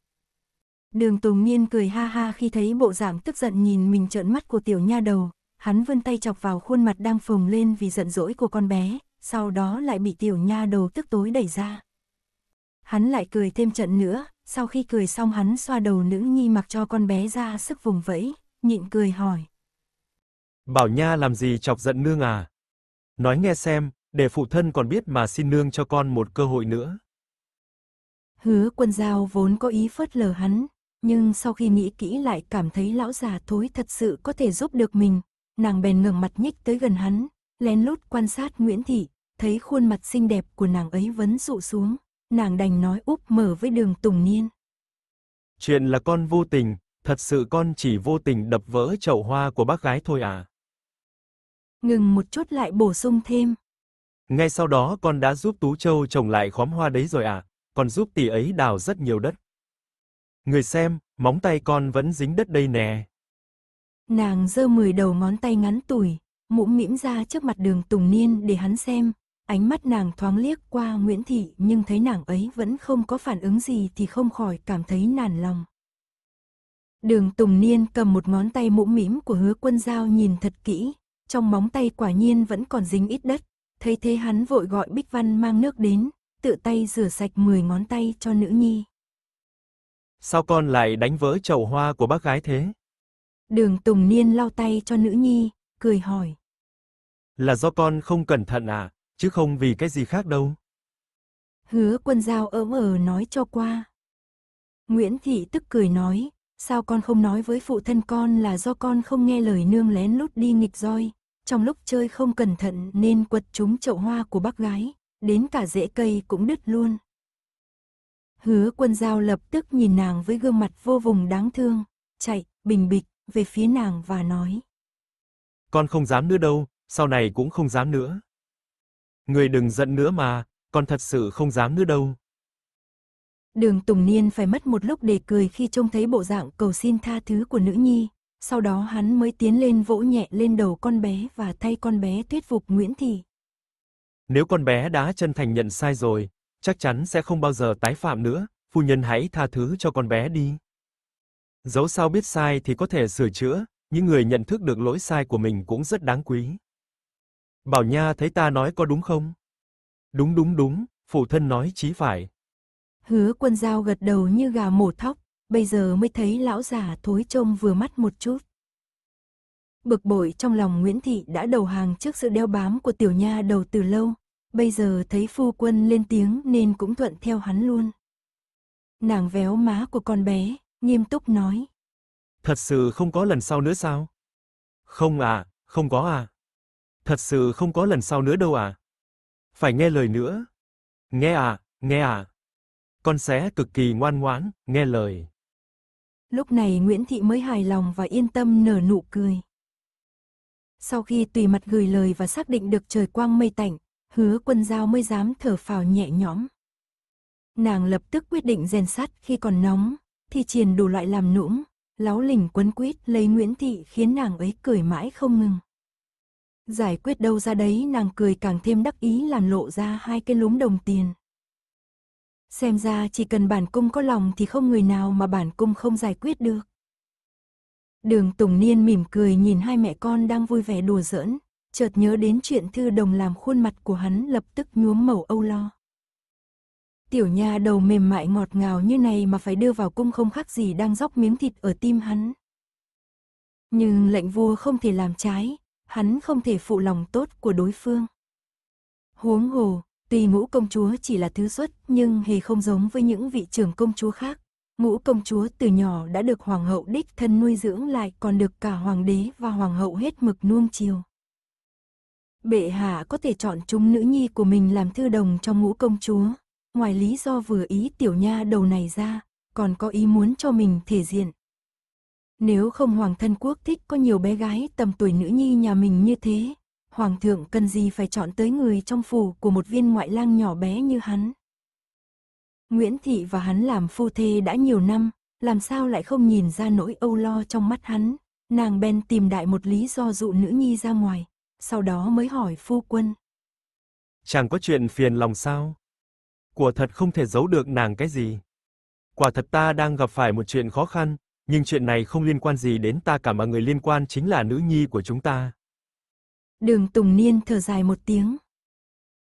Đường Tùng Niên cười ha ha khi thấy bộ dạng tức giận nhìn mình trợn mắt của tiểu nha đầu, hắn vươn tay chọc vào khuôn mặt đang phồng lên vì giận dỗi của con bé, sau đó lại bị tiểu nha đầu tức tối đẩy ra. Hắn lại cười thêm trận nữa, sau khi cười xong hắn xoa đầu nữ nhi mặc cho con bé ra sức vùng vẫy, nhịn cười hỏi. Bảo nha làm gì chọc giận nương à? Nói nghe xem, để phụ thân còn biết mà xin nương cho con một cơ hội nữa. Hứa quân giao vốn có ý phớt lờ hắn, nhưng sau khi nghĩ kỹ lại cảm thấy lão già thối thật sự có thể giúp được mình. Nàng bèn ngẩng mặt nhích tới gần hắn, lén lút quan sát Nguyễn Thị, thấy khuôn mặt xinh đẹp của nàng ấy vấn dụ xuống, nàng đành nói úp mở với đường Tùng Niên. Chuyện là con vô tình, thật sự con chỉ vô tình đập vỡ chậu hoa của bác gái thôi à. Ngừng một chút lại bổ sung thêm. Ngay sau đó con đã giúp Tú Châu trồng lại khóm hoa đấy rồi à, còn giúp tỷ ấy đào rất nhiều đất. Người xem, móng tay con vẫn dính đất đây nè. Nàng giơ mười đầu ngón tay ngắn tuổi mũm mĩm ra trước mặt đường Tùng Niên để hắn xem. Ánh mắt nàng thoáng liếc qua Nguyễn Thị nhưng thấy nàng ấy vẫn không có phản ứng gì thì không khỏi cảm thấy nản lòng. Đường Tùng Niên cầm một ngón tay mũm mĩm của hứa quân Giao nhìn thật kỹ, trong móng tay quả nhiên vẫn còn dính ít đất. Thấy thế hắn vội gọi Bích Văn mang nước đến, tự tay rửa sạch 10 ngón tay cho nữ nhi. Sao con lại đánh vỡ chậu hoa của bác gái thế? Đường Tùng Niên lau tay cho nữ nhi, cười hỏi. Là do con không cẩn thận à, chứ không vì cái gì khác đâu. Hứa quân giao ớm ờ nói cho qua. Nguyễn Thị tức cười nói, sao con không nói với phụ thân con là do con không nghe lời nương lén lút đi nghịch roi, trong lúc chơi không cẩn thận nên quật trúng chậu hoa của bác gái, đến cả rễ cây cũng đứt luôn. Hứa quân giao lập tức nhìn nàng với gương mặt vô vùng đáng thương, chạy, bình bịch, về phía nàng và nói. Con không dám nữa đâu, sau này cũng không dám nữa. Người đừng giận nữa mà, con thật sự không dám nữa đâu. Đường Tùng Niên phải mất một lúc để cười khi trông thấy bộ dạng cầu xin tha thứ của nữ nhi, sau đó hắn mới tiến lên vỗ nhẹ lên đầu con bé và thay con bé thuyết phục Nguyễn Thị. Nếu con bé đã chân thành nhận sai rồi, chắc chắn sẽ không bao giờ tái phạm nữa, phu nhân hãy tha thứ cho con bé đi. Dẫu sao biết sai thì có thể sửa chữa, những người nhận thức được lỗi sai của mình cũng rất đáng quý. Bảo Nha thấy ta nói có đúng không? Đúng đúng đúng, phụ thân nói chí phải. Hứa quân dao gật đầu như gà mổ thóc, bây giờ mới thấy lão già thối trông vừa mắt một chút. Bực bội trong lòng Nguyễn Thị đã đầu hàng trước sự đeo bám của tiểu nha đầu từ lâu, bây giờ thấy phu quân lên tiếng nên cũng thuận theo hắn luôn. Nàng véo má của con bé, nghiêm túc nói. Thật sự không có lần sau nữa sao? Không à, không có à. Thật sự không có lần sau nữa đâu à. Phải nghe lời nữa. Nghe à, nghe à. Con sẽ cực kỳ ngoan ngoãn, nghe lời. Lúc này Nguyễn Thị mới hài lòng và yên tâm nở nụ cười. Sau khi tùy mặt gửi lời và xác định được trời quang mây tạnh, hứa quân giao mới dám thở phào nhẹ nhõm. Nàng lập tức quyết định rèn sắt khi còn nóng, thì triển đủ loại làm nũng, láo lỉnh quấn quýt lấy Nguyễn Thị khiến nàng ấy cười mãi không ngừng. Giải quyết đâu ra đấy nàng cười càng thêm đắc ý làm lộ ra hai cái lúm đồng tiền. Xem ra chỉ cần bản cung có lòng thì không người nào mà bản cung không giải quyết được. Đường Tùng Niên mỉm cười nhìn hai mẹ con đang vui vẻ đùa giỡn, chợt nhớ đến chuyện thư đồng làm khuôn mặt của hắn lập tức nhuốm màu âu lo. Tiểu nha đầu mềm mại ngọt ngào như này mà phải đưa vào cung không khác gì đang róc miếng thịt ở tim hắn. Nhưng lệnh vua không thể làm trái, hắn không thể phụ lòng tốt của đối phương. Huống hồ, tuy ngũ công chúa chỉ là thứ xuất nhưng hề không giống với những vị trưởng công chúa khác. Ngũ công chúa từ nhỏ đã được hoàng hậu đích thân nuôi dưỡng lại còn được cả hoàng đế và hoàng hậu hết mực nuông chiều bệ hạ có thể chọn chúng nữ nhi của mình làm thư đồng cho ngũ công chúa. Ngoài lý do vừa ý tiểu nha đầu này ra, còn có ý muốn cho mình thể diện. Nếu không Hoàng thân quốc thích có nhiều bé gái tầm tuổi nữ nhi nhà mình như thế, Hoàng thượng cần gì phải chọn tới người trong phủ của một viên ngoại lang nhỏ bé như hắn. Nguyễn Thị và hắn làm phu thê đã nhiều năm, làm sao lại không nhìn ra nỗi âu lo trong mắt hắn, nàng bèn tìm đại một lý do dụ nữ nhi ra ngoài, sau đó mới hỏi phu quân. Chàng có chuyện phiền lòng sao? quả thật không thể giấu được nàng cái gì. Quả thật ta đang gặp phải một chuyện khó khăn, nhưng chuyện này không liên quan gì đến ta cả mà người liên quan chính là nữ nhi của chúng ta. Đường Tùng Niên thở dài một tiếng.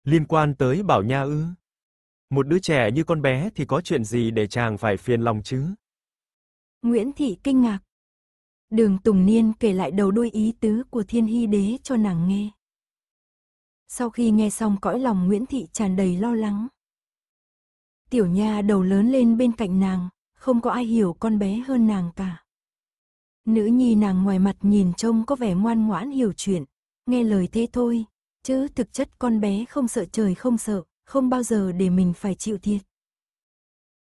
Liên quan tới Bảo Nha ư? Một đứa trẻ như con bé thì có chuyện gì để chàng phải phiền lòng chứ? Nguyễn Thị kinh ngạc, Đường Tùng Niên kể lại đầu đuôi ý tứ của Thiên Hy Đế cho nàng nghe. Sau khi nghe xong cõi lòng Nguyễn Thị tràn đầy lo lắng. Tiểu nha đầu lớn lên bên cạnh nàng, không có ai hiểu con bé hơn nàng cả. Nữ nhi nàng ngoài mặt nhìn trông có vẻ ngoan ngoãn hiểu chuyện, nghe lời thế thôi, chứ thực chất con bé không sợ trời không sợ, không bao giờ để mình phải chịu thiệt.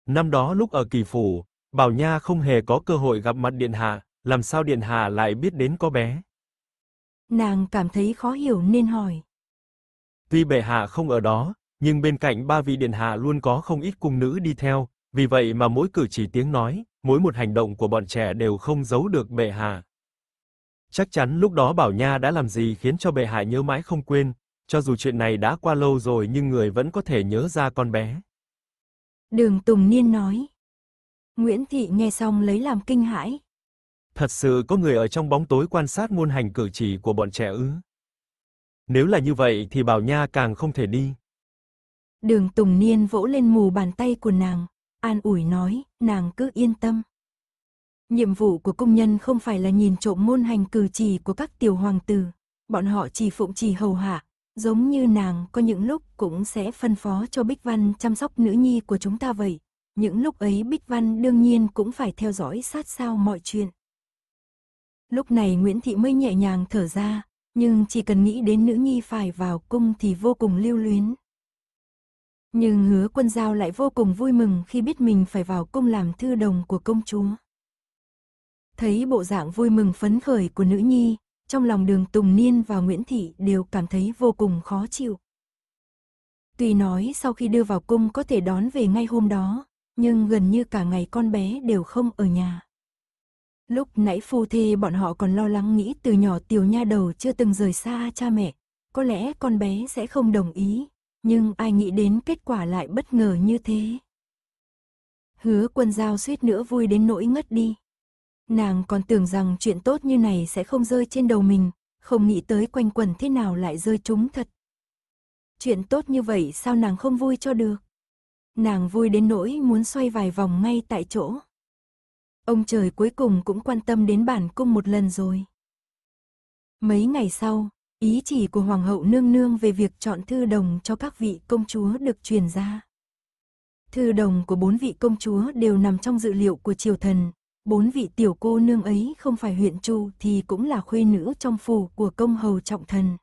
Năm đó lúc ở kỳ phủ, Bảo Nha không hề có cơ hội gặp mặt Điện Hạ, làm sao Điện Hạ lại biết đến có bé? Nàng cảm thấy khó hiểu nên hỏi. Tuy bệ hạ không ở đó, nhưng bên cạnh ba vị điện hạ luôn có không ít cung nữ đi theo, vì vậy mà mỗi cử chỉ tiếng nói, mỗi một hành động của bọn trẻ đều không giấu được bệ hạ. Chắc chắn lúc đó Bảo Nha đã làm gì khiến cho bệ hạ nhớ mãi không quên, cho dù chuyện này đã qua lâu rồi nhưng người vẫn có thể nhớ ra con bé. Đường Tùng Niên nói. Nguyễn Thị nghe xong lấy làm kinh hãi, Thật sự có người ở trong bóng tối quan sát ngôn hành cử chỉ của bọn trẻ ư? Nếu là như vậy thì Bảo Nha càng không thể đi. Đường Tùng Niên vỗ lên mù bàn tay của nàng, an ủi nói, nàng cứ yên tâm. Nhiệm vụ của công nhân không phải là nhìn trộm môn hành cử chỉ của các tiểu hoàng tử, bọn họ chỉ phụng trì hầu hạ, giống như nàng có những lúc cũng sẽ phân phó cho Bích Văn chăm sóc nữ nhi của chúng ta vậy. Những lúc ấy Bích Văn đương nhiên cũng phải theo dõi sát sao mọi chuyện. Lúc này Nguyễn Thị mới nhẹ nhàng thở ra, nhưng chỉ cần nghĩ đến nữ nhi phải vào cung thì vô cùng lưu luyến. Nhưng hứa quân giao lại vô cùng vui mừng khi biết mình phải vào cung làm thư đồng của công chúa. Thấy bộ dạng vui mừng phấn khởi của nữ nhi, trong lòng đường Tùng Niên và Nguyễn Thị đều cảm thấy vô cùng khó chịu. Tuy nói sau khi đưa vào cung có thể đón về ngay hôm đó, nhưng gần như cả ngày con bé đều không ở nhà. Lúc nãy phu thê bọn họ còn lo lắng nghĩ từ nhỏ tiểu nha đầu chưa từng rời xa cha mẹ, có lẽ con bé sẽ không đồng ý, nhưng ai nghĩ đến kết quả lại bất ngờ như thế. Hứa quân giao suýt nữa vui đến nỗi ngất đi. Nàng còn tưởng rằng chuyện tốt như này sẽ không rơi trên đầu mình, không nghĩ tới quanh quần thế nào lại rơi chúng thật. Chuyện tốt như vậy sao nàng không vui cho được? Nàng vui đến nỗi muốn xoay vài vòng ngay tại chỗ. Ông trời cuối cùng cũng quan tâm đến bản cung một lần rồi. Mấy ngày sau, ý chỉ của Hoàng hậu nương nương về việc chọn thư đồng cho các vị công chúa được truyền ra. Thư đồng của bốn vị công chúa đều nằm trong dự liệu của triều thần, bốn vị tiểu cô nương ấy không phải huyện chu thì cũng là khuê nữ trong phủ của công hầu trọng thần.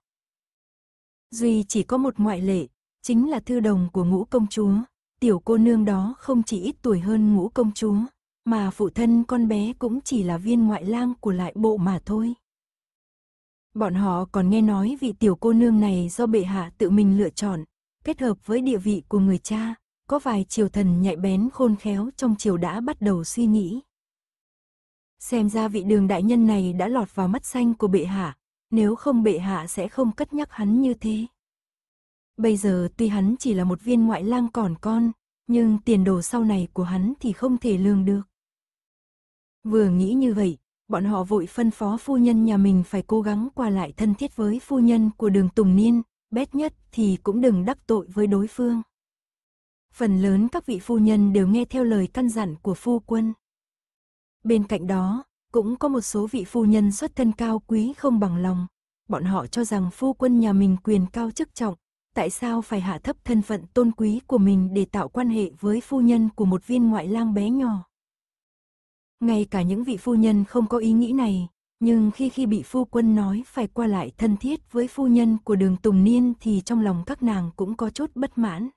Duy chỉ có một ngoại lệ, chính là thư đồng của ngũ công chúa, tiểu cô nương đó không chỉ ít tuổi hơn ngũ công chúa, mà phụ thân con bé cũng chỉ là viên ngoại lang của lại bộ mà thôi. Bọn họ còn nghe nói vị tiểu cô nương này do bệ hạ tự mình lựa chọn, kết hợp với địa vị của người cha, có vài triều thần nhạy bén khôn khéo trong triều đã bắt đầu suy nghĩ. Xem ra vị đường đại nhân này đã lọt vào mắt xanh của bệ hạ, nếu không bệ hạ sẽ không cất nhắc hắn như thế. Bây giờ tuy hắn chỉ là một viên ngoại lang còn con, nhưng tiền đồ sau này của hắn thì không thể lường được. Vừa nghĩ như vậy, bọn họ vội phân phó phu nhân nhà mình phải cố gắng qua lại thân thiết với phu nhân của đường Tùng Niên, bét nhất thì cũng đừng đắc tội với đối phương. Phần lớn các vị phu nhân đều nghe theo lời căn dặn của phu quân. Bên cạnh đó, cũng có một số vị phu nhân xuất thân cao quý không bằng lòng. Bọn họ cho rằng phu quân nhà mình quyền cao chức trọng, tại sao phải hạ thấp thân phận tôn quý của mình để tạo quan hệ với phu nhân của một viên ngoại lang bé nhỏ ngay cả những vị phu nhân không có ý nghĩ này, nhưng khi khi bị phu quân nói phải qua lại thân thiết với phu nhân của đường Tùng Niên thì trong lòng các nàng cũng có chút bất mãn.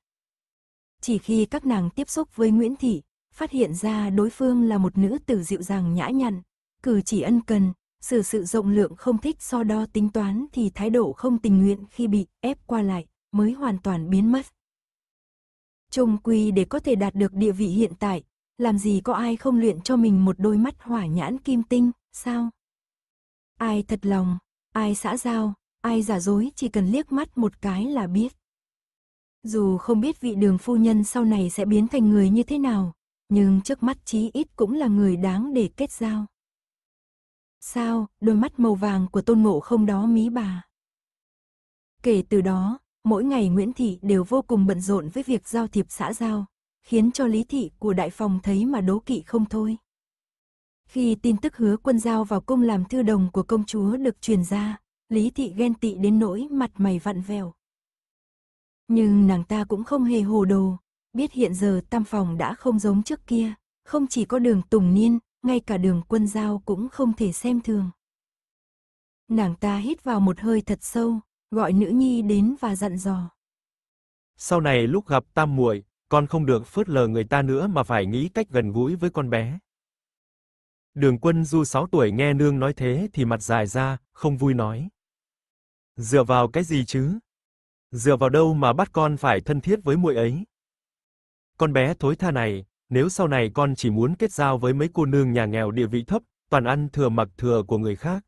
Chỉ khi các nàng tiếp xúc với Nguyễn Thị, phát hiện ra đối phương là một nữ tử dịu dàng nhã nhặn, cử chỉ ân cần, xử sự, sự rộng lượng không thích so đo tính toán thì thái độ không tình nguyện khi bị ép qua lại mới hoàn toàn biến mất. Trung quy để có thể đạt được địa vị hiện tại, làm gì có ai không luyện cho mình một đôi mắt hỏa nhãn kim tinh, sao? Ai thật lòng, ai xã giao, ai giả dối chỉ cần liếc mắt một cái là biết. Dù không biết vị đường phu nhân sau này sẽ biến thành người như thế nào, nhưng trước mắt chí ít cũng là người đáng để kết giao. Sao, đôi mắt màu vàng của tôn ngộ không đó mí bà. Kể từ đó, mỗi ngày Nguyễn Thị đều vô cùng bận rộn với việc giao thiệp xã giao, khiến cho lý thị của đại phòng thấy mà đố kỵ không thôi. Khi tin tức hứa quân giao vào cung làm thư đồng của công chúa được truyền ra, lý thị ghen tị đến nỗi mặt mày vặn vẹo. Nhưng nàng ta cũng không hề hồ đồ, biết hiện giờ tam phòng đã không giống trước kia, không chỉ có đường tùng niên, ngay cả đường quân giao cũng không thể xem thường. Nàng ta hít vào một hơi thật sâu, gọi nữ nhi đến và dặn dò. Sau này lúc gặp tam muội, con không được phớt lờ người ta nữa mà phải nghĩ cách gần gũi với con bé. Đường Quân Du 6 tuổi nghe nương nói thế thì mặt dài ra, không vui nói: "Dựa vào cái gì chứ? Dựa vào đâu mà bắt con phải thân thiết với muội ấy? Con bé thối tha này, nếu sau này con chỉ muốn kết giao với mấy cô nương nhà nghèo địa vị thấp, toàn ăn thừa mặc thừa của người khác."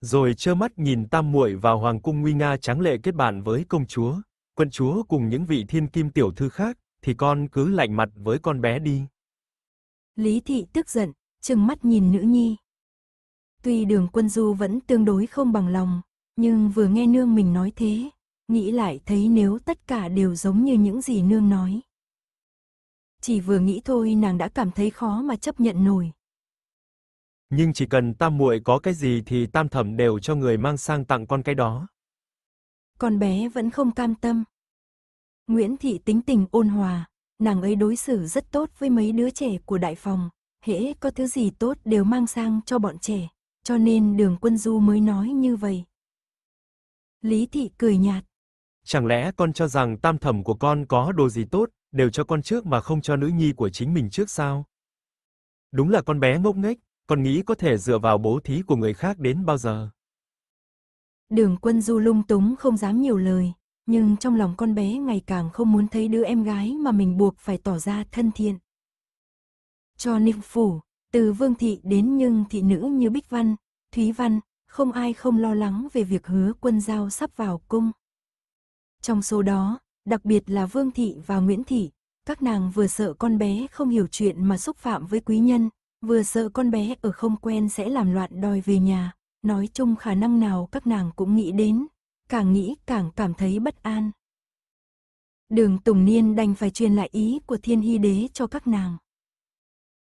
Rồi trơ mắt nhìn Tam muội vào hoàng cung nguy nga tráng lệ kết bạn với công chúa, quân chúa cùng những vị thiên kim tiểu thư khác, thì con cứ lạnh mặt với con bé đi. Lý thị tức giận, trừng mắt nhìn nữ nhi. Tuy đường quân du vẫn tương đối không bằng lòng, nhưng vừa nghe nương mình nói thế, nghĩ lại thấy nếu tất cả đều giống như những gì nương nói. Chỉ vừa nghĩ thôi nàng đã cảm thấy khó mà chấp nhận nổi. Nhưng chỉ cần tam muội có cái gì thì tam thẩm đều cho người mang sang tặng con cái đó con bé vẫn không cam tâm. Nguyễn Thị tính tình ôn hòa, nàng ấy đối xử rất tốt với mấy đứa trẻ của đại phòng, hễ có thứ gì tốt đều mang sang cho bọn trẻ, cho nên đường quân du mới nói như vậy. Lý Thị cười nhạt. Chẳng lẽ con cho rằng tam thẩm của con có đồ gì tốt, đều cho con trước mà không cho nữ nhi của chính mình trước sao? Đúng là con bé ngốc nghếch, con nghĩ có thể dựa vào bố thí của người khác đến bao giờ? Đường quân du lung túng không dám nhiều lời, nhưng trong lòng con bé ngày càng không muốn thấy đứa em gái mà mình buộc phải tỏ ra thân thiện. Cho ninh phủ, từ vương thị đến nhưng thị nữ như Bích Văn, Thúy Văn, không ai không lo lắng về việc hứa quân giao sắp vào cung. Trong số đó, đặc biệt là Vương Thị và Nguyễn Thị, các nàng vừa sợ con bé không hiểu chuyện mà xúc phạm với quý nhân, vừa sợ con bé ở không quen sẽ làm loạn đòi về nhà, nói chung khả năng nào các nàng cũng nghĩ đến, càng nghĩ càng cảm thấy bất an. Đường Tùng Niên đành phải truyền lại ý của Thiên Hy Đế cho các nàng.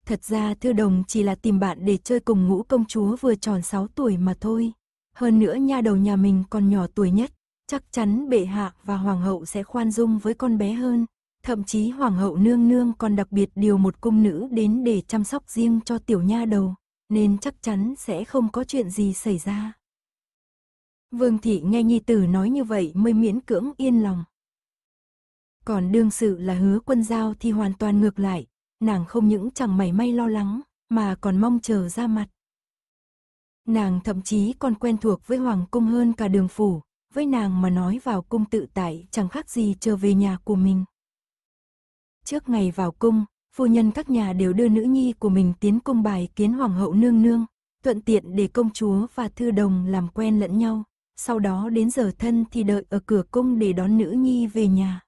Thật ra Thư Đồng chỉ là tìm bạn để chơi cùng ngũ công chúa vừa tròn 6 tuổi mà thôi. Hơn nữa nha đầu nhà mình còn nhỏ tuổi nhất, chắc chắn bệ hạ và hoàng hậu sẽ khoan dung với con bé hơn. Thậm chí hoàng hậu nương nương còn đặc biệt điều một cung nữ đến để chăm sóc riêng cho tiểu nha đầu nên chắc chắn sẽ không có chuyện gì xảy ra. Vương thị nghe nhi tử nói như vậy mới miễn cưỡng yên lòng. Còn đương sự là hứa quân giao thì hoàn toàn ngược lại, nàng không những chẳng mảy may lo lắng, mà còn mong chờ ra mặt. Nàng thậm chí còn quen thuộc với hoàng cung hơn cả đường phủ, với nàng mà nói vào cung tự tại chẳng khác gì trở về nhà của mình. Trước ngày vào cung, phu nhân các nhà đều đưa nữ nhi của mình tiến cung bài kiến hoàng hậu nương nương, thuận tiện để công chúa và thư đồng làm quen lẫn nhau, sau đó đến giờ thân thì đợi ở cửa cung để đón nữ nhi về nhà.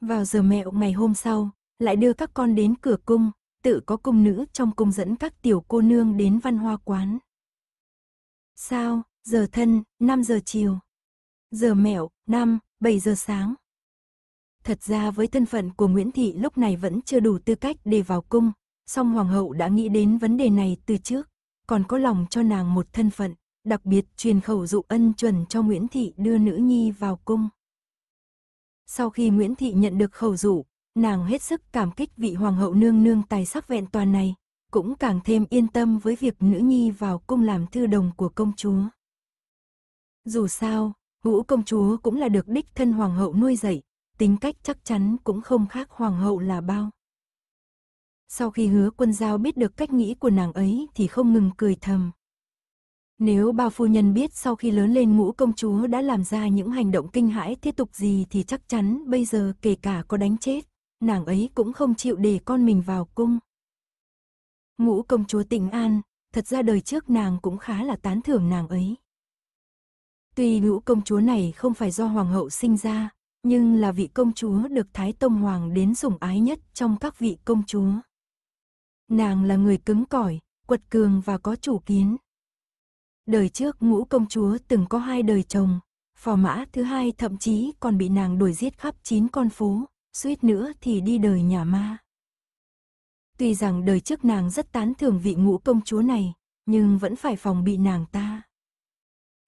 Vào giờ mẹo ngày hôm sau, lại đưa các con đến cửa cung, tự có cung nữ trong cung dẫn các tiểu cô nương đến văn hoa quán. Sao, giờ thân, 5 giờ chiều. Giờ mẹo, 5, 7 giờ sáng. Thật ra với thân phận của Nguyễn Thị lúc này vẫn chưa đủ tư cách để vào cung, song Hoàng hậu đã nghĩ đến vấn đề này từ trước, còn có lòng cho nàng một thân phận, đặc biệt truyền khẩu dụ ân chuẩn cho Nguyễn Thị đưa nữ nhi vào cung. Sau khi Nguyễn Thị nhận được khẩu dụ, nàng hết sức cảm kích vị Hoàng hậu nương nương tài sắc vẹn toàn này, cũng càng thêm yên tâm với việc nữ nhi vào cung làm thư đồng của công chúa. Dù sao, vũ công chúa cũng là được đích thân Hoàng hậu nuôi dạy, tính cách chắc chắn cũng không khác hoàng hậu là bao. Sau khi hứa quân giao biết được cách nghĩ của nàng ấy thì không ngừng cười thầm. Nếu bao phu nhân biết sau khi lớn lên ngũ công chúa đã làm ra những hành động kinh hãi tiếp tục gì thì chắc chắn bây giờ kể cả có đánh chết, nàng ấy cũng không chịu để con mình vào cung. Ngũ công chúa tịnh an, thật ra đời trước nàng cũng khá là tán thưởng nàng ấy. Tuy ngũ công chúa này không phải do hoàng hậu sinh ra, nhưng là vị công chúa được Thái Tông Hoàng đến sủng ái nhất trong các vị công chúa. Nàng là người cứng cỏi, quật cường và có chủ kiến. Đời trước ngũ công chúa từng có hai đời chồng, phò mã thứ hai thậm chí còn bị nàng đuổi giết khắp chín con phố, suýt nữa thì đi đời nhà ma. Tuy rằng đời trước nàng rất tán thưởng vị ngũ công chúa này, nhưng vẫn phải phòng bị nàng ta.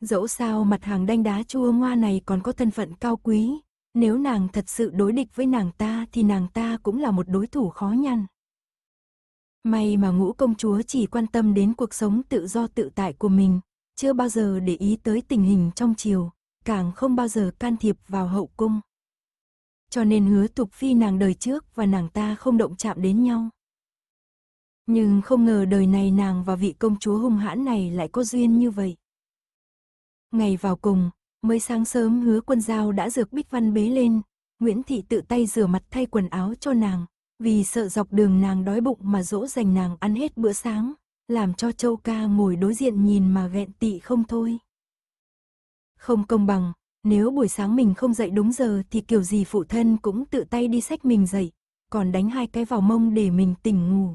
Dẫu sao mặt hàng đanh đá chua ngoa này còn có thân phận cao quý, nếu nàng thật sự đối địch với nàng ta thì nàng ta cũng là một đối thủ khó nhằn. May mà ngũ công chúa chỉ quan tâm đến cuộc sống tự do tự tại của mình, chưa bao giờ để ý tới tình hình trong triều, càng không bao giờ can thiệp vào hậu cung. Cho nên hứa tục phi nàng đời trước và nàng ta không động chạm đến nhau. Nhưng không ngờ đời này nàng và vị công chúa hung hãn này lại có duyên như vậy. Ngày vào cùng, Mới sáng sớm hứa quân dao đã dược Bích Văn bế lên, Nguyễn Thị tự tay rửa mặt thay quần áo cho nàng, vì sợ dọc đường nàng đói bụng mà dỗ dành nàng ăn hết bữa sáng, làm cho Châu Ca ngồi đối diện nhìn mà ghẹn tị không thôi. Không công bằng, nếu buổi sáng mình không dậy đúng giờ thì kiểu gì phụ thân cũng tự tay đi sách mình dậy, còn đánh hai cái vào mông để mình tỉnh ngủ.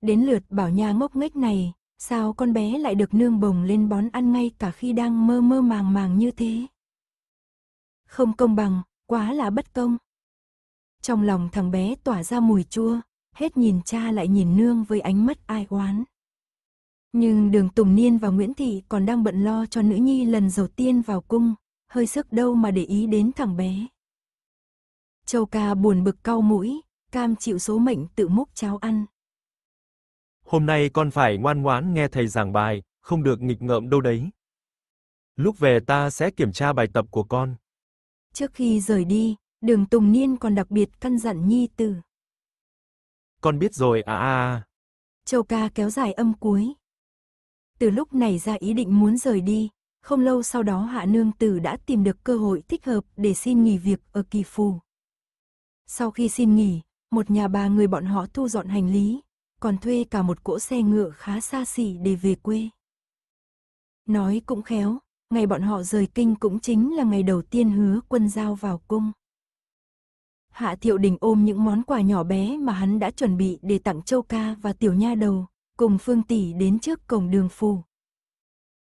Đến lượt bảo nha ngốc nghếch này, Sao con bé lại được nương bồng lên bón ăn ngay cả khi đang mơ mơ màng màng như thế? Không công bằng, quá là bất công. Trong lòng thằng bé tỏa ra mùi chua, hết nhìn cha lại nhìn nương với ánh mắt ai oán. Nhưng đường Tùng Niên và Nguyễn Thị còn đang bận lo cho nữ nhi lần đầu tiên vào cung, hơi sức đâu mà để ý đến thằng bé. Châu ca buồn bực cau mũi, cam chịu số mệnh tự múc cháo ăn. Hôm nay con phải ngoan ngoãn nghe thầy giảng bài, không được nghịch ngợm đâu đấy. Lúc về ta sẽ kiểm tra bài tập của con. Trước khi rời đi, Đường Tùng Niên còn đặc biệt căn dặn Nhi Tử. Con biết rồi à à. à. Châu ca kéo dài âm cuối. Từ lúc này ra ý định muốn rời đi, không lâu sau đó Hạ Nương Tử đã tìm được cơ hội thích hợp để xin nghỉ việc ở Kỳ Phù. Sau khi xin nghỉ, một nhà bà người bọn họ thu dọn hành lý, còn thuê cả một cỗ xe ngựa khá xa xỉ để về quê. Nói cũng khéo, ngày bọn họ rời kinh cũng chính là ngày đầu tiên hứa quân giao vào cung. Hạ Thiệu Đình ôm những món quà nhỏ bé mà hắn đã chuẩn bị để tặng Châu Ca và Tiểu Nha Đầu, cùng Phương Tỷ đến trước cổng đường phù.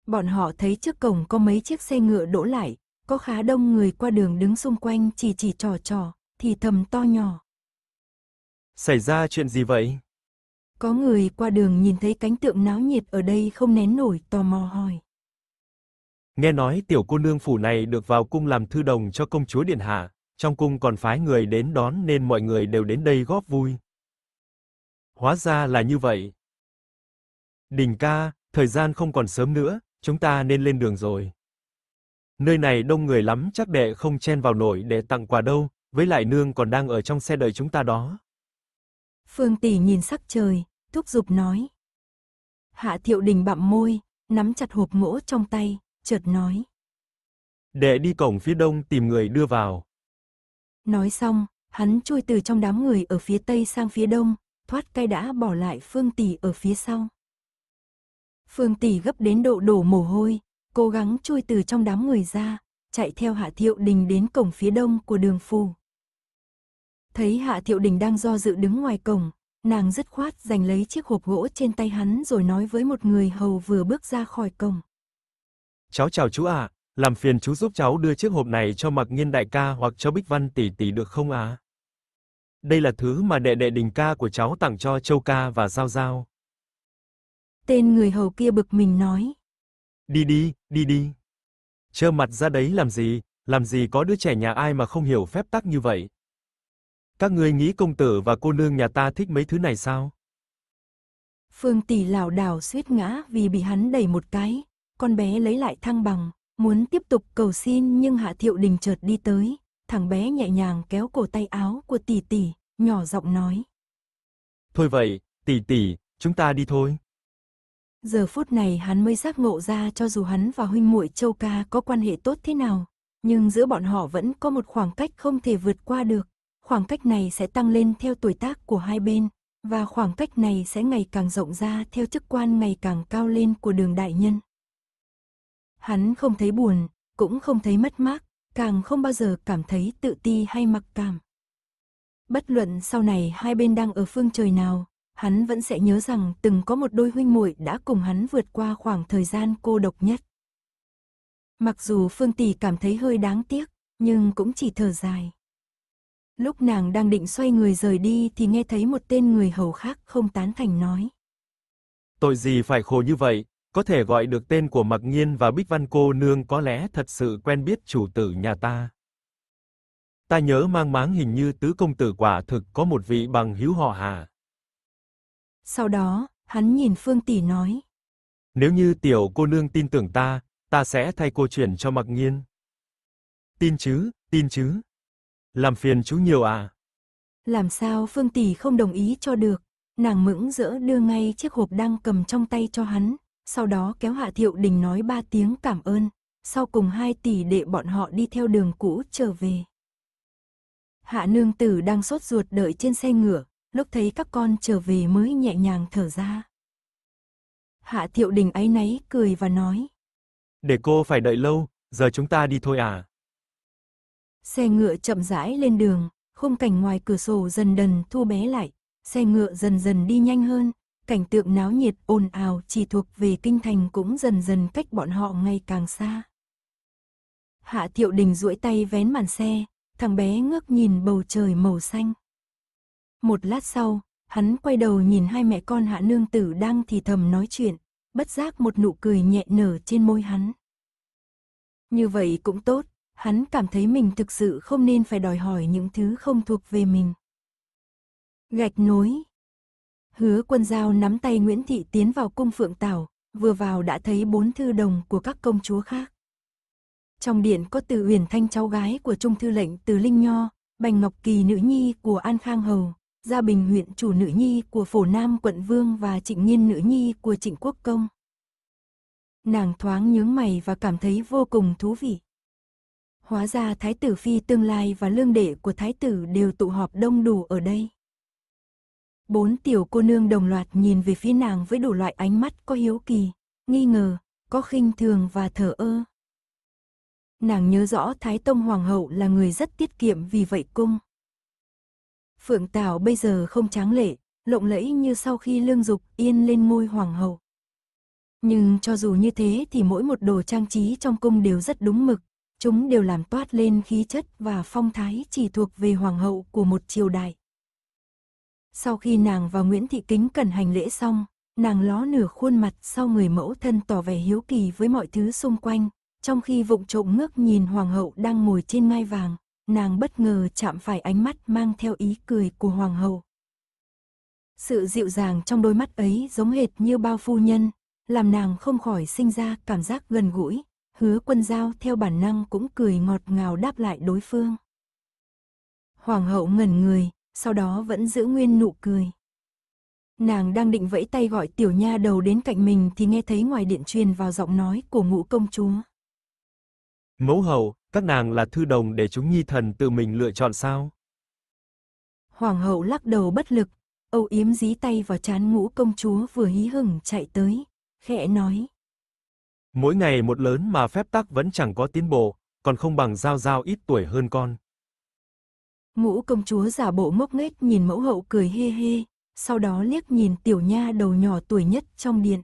Bọn họ thấy trước cổng có mấy chiếc xe ngựa đỗ lại, có khá đông người qua đường đứng xung quanh chỉ chỉ trò trò, thì thầm to nhỏ. Xảy ra chuyện gì vậy? Có người qua đường nhìn thấy cánh tượng náo nhiệt ở đây không nén nổi tò mò hỏi. Nghe nói tiểu cô nương phủ này được vào cung làm thư đồng cho công chúa điện hạ, trong cung còn phái người đến đón nên mọi người đều đến đây góp vui. Hóa ra là như vậy. Đình ca, thời gian không còn sớm nữa, chúng ta nên lên đường rồi. Nơi này đông người lắm chắc đệ không chen vào nổi để tặng quà đâu, với lại nương còn đang ở trong xe đợi chúng ta đó. Phương tỷ nhìn sắc trời, thúc giục nói. Hạ thiệu đình bặm môi, nắm chặt hộp gỗ trong tay, chợt nói. Đệ đi cổng phía đông tìm người đưa vào. Nói xong, hắn chui từ trong đám người ở phía tây sang phía đông, thoát cay đã bỏ lại Phương Tỷ ở phía sau. Phương Tỷ gấp đến độ đổ mồ hôi, cố gắng chui từ trong đám người ra, chạy theo Hạ Thiệu Đình đến cổng phía đông của đường phù. Thấy Hạ Thiệu Đình đang do dự đứng ngoài cổng, Nàng dứt khoát giành lấy chiếc hộp gỗ trên tay hắn rồi nói với một người hầu vừa bước ra khỏi cổng. Cháu chào chú ạ, à, làm phiền chú giúp cháu đưa chiếc hộp này cho mặc Nghiên đại ca hoặc cho Bích Văn tỷ tỷ được không ạ? À? Đây là thứ mà đệ đệ đình ca của cháu tặng cho Châu ca và Giao Giao. Tên người hầu kia bực mình nói. Đi đi, đi đi. Trơ mặt ra đấy làm gì, làm gì có đứa trẻ nhà ai mà không hiểu phép tắc như vậy. Các ngươi nghĩ công tử và cô nương nhà ta thích mấy thứ này sao? Phương tỷ lảo đảo suýt ngã vì bị hắn đẩy một cái, con bé lấy lại thăng bằng, muốn tiếp tục cầu xin nhưng Hạ Thiệu Đình chợt đi tới, thằng bé nhẹ nhàng kéo cổ tay áo của tỷ tỷ, nhỏ giọng nói: "Thôi vậy, tỷ tỷ, chúng ta đi thôi." Giờ phút này hắn mới giác ngộ ra cho dù hắn và huynh muội Châu Ca có quan hệ tốt thế nào, nhưng giữa bọn họ vẫn có một khoảng cách không thể vượt qua được khoảng cách này sẽ tăng lên theo tuổi tác của hai bên, và khoảng cách này sẽ ngày càng rộng ra theo chức quan ngày càng cao lên của đường đại nhân. Hắn không thấy buồn, cũng không thấy mất mát, càng không bao giờ cảm thấy tự ti hay mặc cảm. Bất luận sau này hai bên đang ở phương trời nào, hắn vẫn sẽ nhớ rằng từng có một đôi huynh muội đã cùng hắn vượt qua khoảng thời gian cô độc nhất. Mặc dù Phương Tỷ cảm thấy hơi đáng tiếc, nhưng cũng chỉ thở dài. Lúc nàng đang định xoay người rời đi thì nghe thấy một tên người hầu khác không tán thành nói. Tội gì phải khổ như vậy, có thể gọi được tên của Mặc Nhiên và Bích Văn cô nương có lẽ thật sự quen biết chủ tử nhà ta. Ta nhớ mang máng hình như tứ công tử quả thực có một vị bằng hữu họ Hà. Sau đó, hắn nhìn Phương tỷ nói: "Nếu như tiểu cô nương tin tưởng ta, ta sẽ thay cô chuyển cho Mặc Nhiên "Tin chứ, tin chứ." Làm phiền chú nhiều à? Làm sao Phương Tỷ không đồng ý cho được. Nàng mững rỡ đưa ngay chiếc hộp đang cầm trong tay cho hắn. Sau đó kéo Hạ Thiệu Đình nói ba tiếng cảm ơn. Sau cùng hai tỷ đệ bọn họ đi theo đường cũ trở về. Hạ nương tử đang sốt ruột đợi trên xe ngựa, lúc thấy các con trở về mới nhẹ nhàng thở ra. Hạ thiệu đình ấy náy cười và nói. Để cô phải đợi lâu, giờ chúng ta đi thôi à. Xe ngựa chậm rãi lên đường, khung cảnh ngoài cửa sổ dần dần thu bé lại, xe ngựa dần dần đi nhanh hơn, cảnh tượng náo nhiệt ồn ào chỉ thuộc về kinh thành cũng dần dần cách bọn họ ngày càng xa. Hạ Thiệu Đình duỗi tay vén màn xe, thằng bé ngước nhìn bầu trời màu xanh. Một lát sau, hắn quay đầu nhìn hai mẹ con Hạ Nương Tử đang thì thầm nói chuyện, bất giác một nụ cười nhẹ nở trên môi hắn. Như vậy cũng tốt, hắn cảm thấy mình thực sự không nên phải đòi hỏi những thứ không thuộc về mình. Gạch nối Hứa quân giao nắm tay Nguyễn Thị tiến vào cung phượng tảo, vừa vào đã thấy bốn thư đồng của các công chúa khác. Trong điện có từ huyền thanh cháu gái của Trung Thư lệnh từ Linh Nho, Bành Ngọc Kỳ nữ nhi của An Khang Hầu, Gia Bình huyện chủ nữ nhi của Phổ Nam quận Vương và Trịnh Nhiên nữ nhi của Trịnh Quốc Công. Nàng thoáng nhướng mày và cảm thấy vô cùng thú vị. Hóa ra Thái tử Phi tương lai và lương đệ của Thái tử đều tụ họp đông đủ ở đây. Bốn tiểu cô nương đồng loạt nhìn về phía nàng với đủ loại ánh mắt có hiếu kỳ, nghi ngờ, có khinh thường và thở ơ. Nàng nhớ rõ Thái Tông Hoàng hậu là người rất tiết kiệm vì vậy cung. Phượng Tảo bây giờ không tráng lệ, lộng lẫy như sau khi lương dục yên lên ngôi hoàng hậu. Nhưng cho dù như thế thì mỗi một đồ trang trí trong cung đều rất đúng mực, Chúng đều làm toát lên khí chất và phong thái chỉ thuộc về hoàng hậu của một triều đại. Sau khi nàng và Nguyễn Thị Kính cần hành lễ xong, nàng ló nửa khuôn mặt sau người mẫu thân tỏ vẻ hiếu kỳ với mọi thứ xung quanh, trong khi vụng trộm ngước nhìn hoàng hậu đang ngồi trên ngai vàng, nàng bất ngờ chạm phải ánh mắt mang theo ý cười của hoàng hậu. Sự dịu dàng trong đôi mắt ấy giống hệt như bao phu nhân, làm nàng không khỏi sinh ra cảm giác gần gũi, Hứa quân giao theo bản năng cũng cười ngọt ngào đáp lại đối phương. Hoàng hậu ngẩn người, sau đó vẫn giữ nguyên nụ cười. Nàng đang định vẫy tay gọi tiểu nha đầu đến cạnh mình thì nghe thấy ngoài điện truyền vào giọng nói của ngũ công chúa. Mẫu hậu, các nàng là thư đồng để chúng nhi thần tự mình lựa chọn sao? Hoàng hậu lắc đầu bất lực, âu yếm dí tay vào chán ngũ công chúa vừa hí hửng chạy tới, khẽ nói. Mỗi ngày một lớn mà phép tắc vẫn chẳng có tiến bộ, còn không bằng giao giao ít tuổi hơn con. Ngũ công chúa giả bộ ngốc nghếch nhìn mẫu hậu cười hê hê, sau đó liếc nhìn tiểu nha đầu nhỏ tuổi nhất trong điện.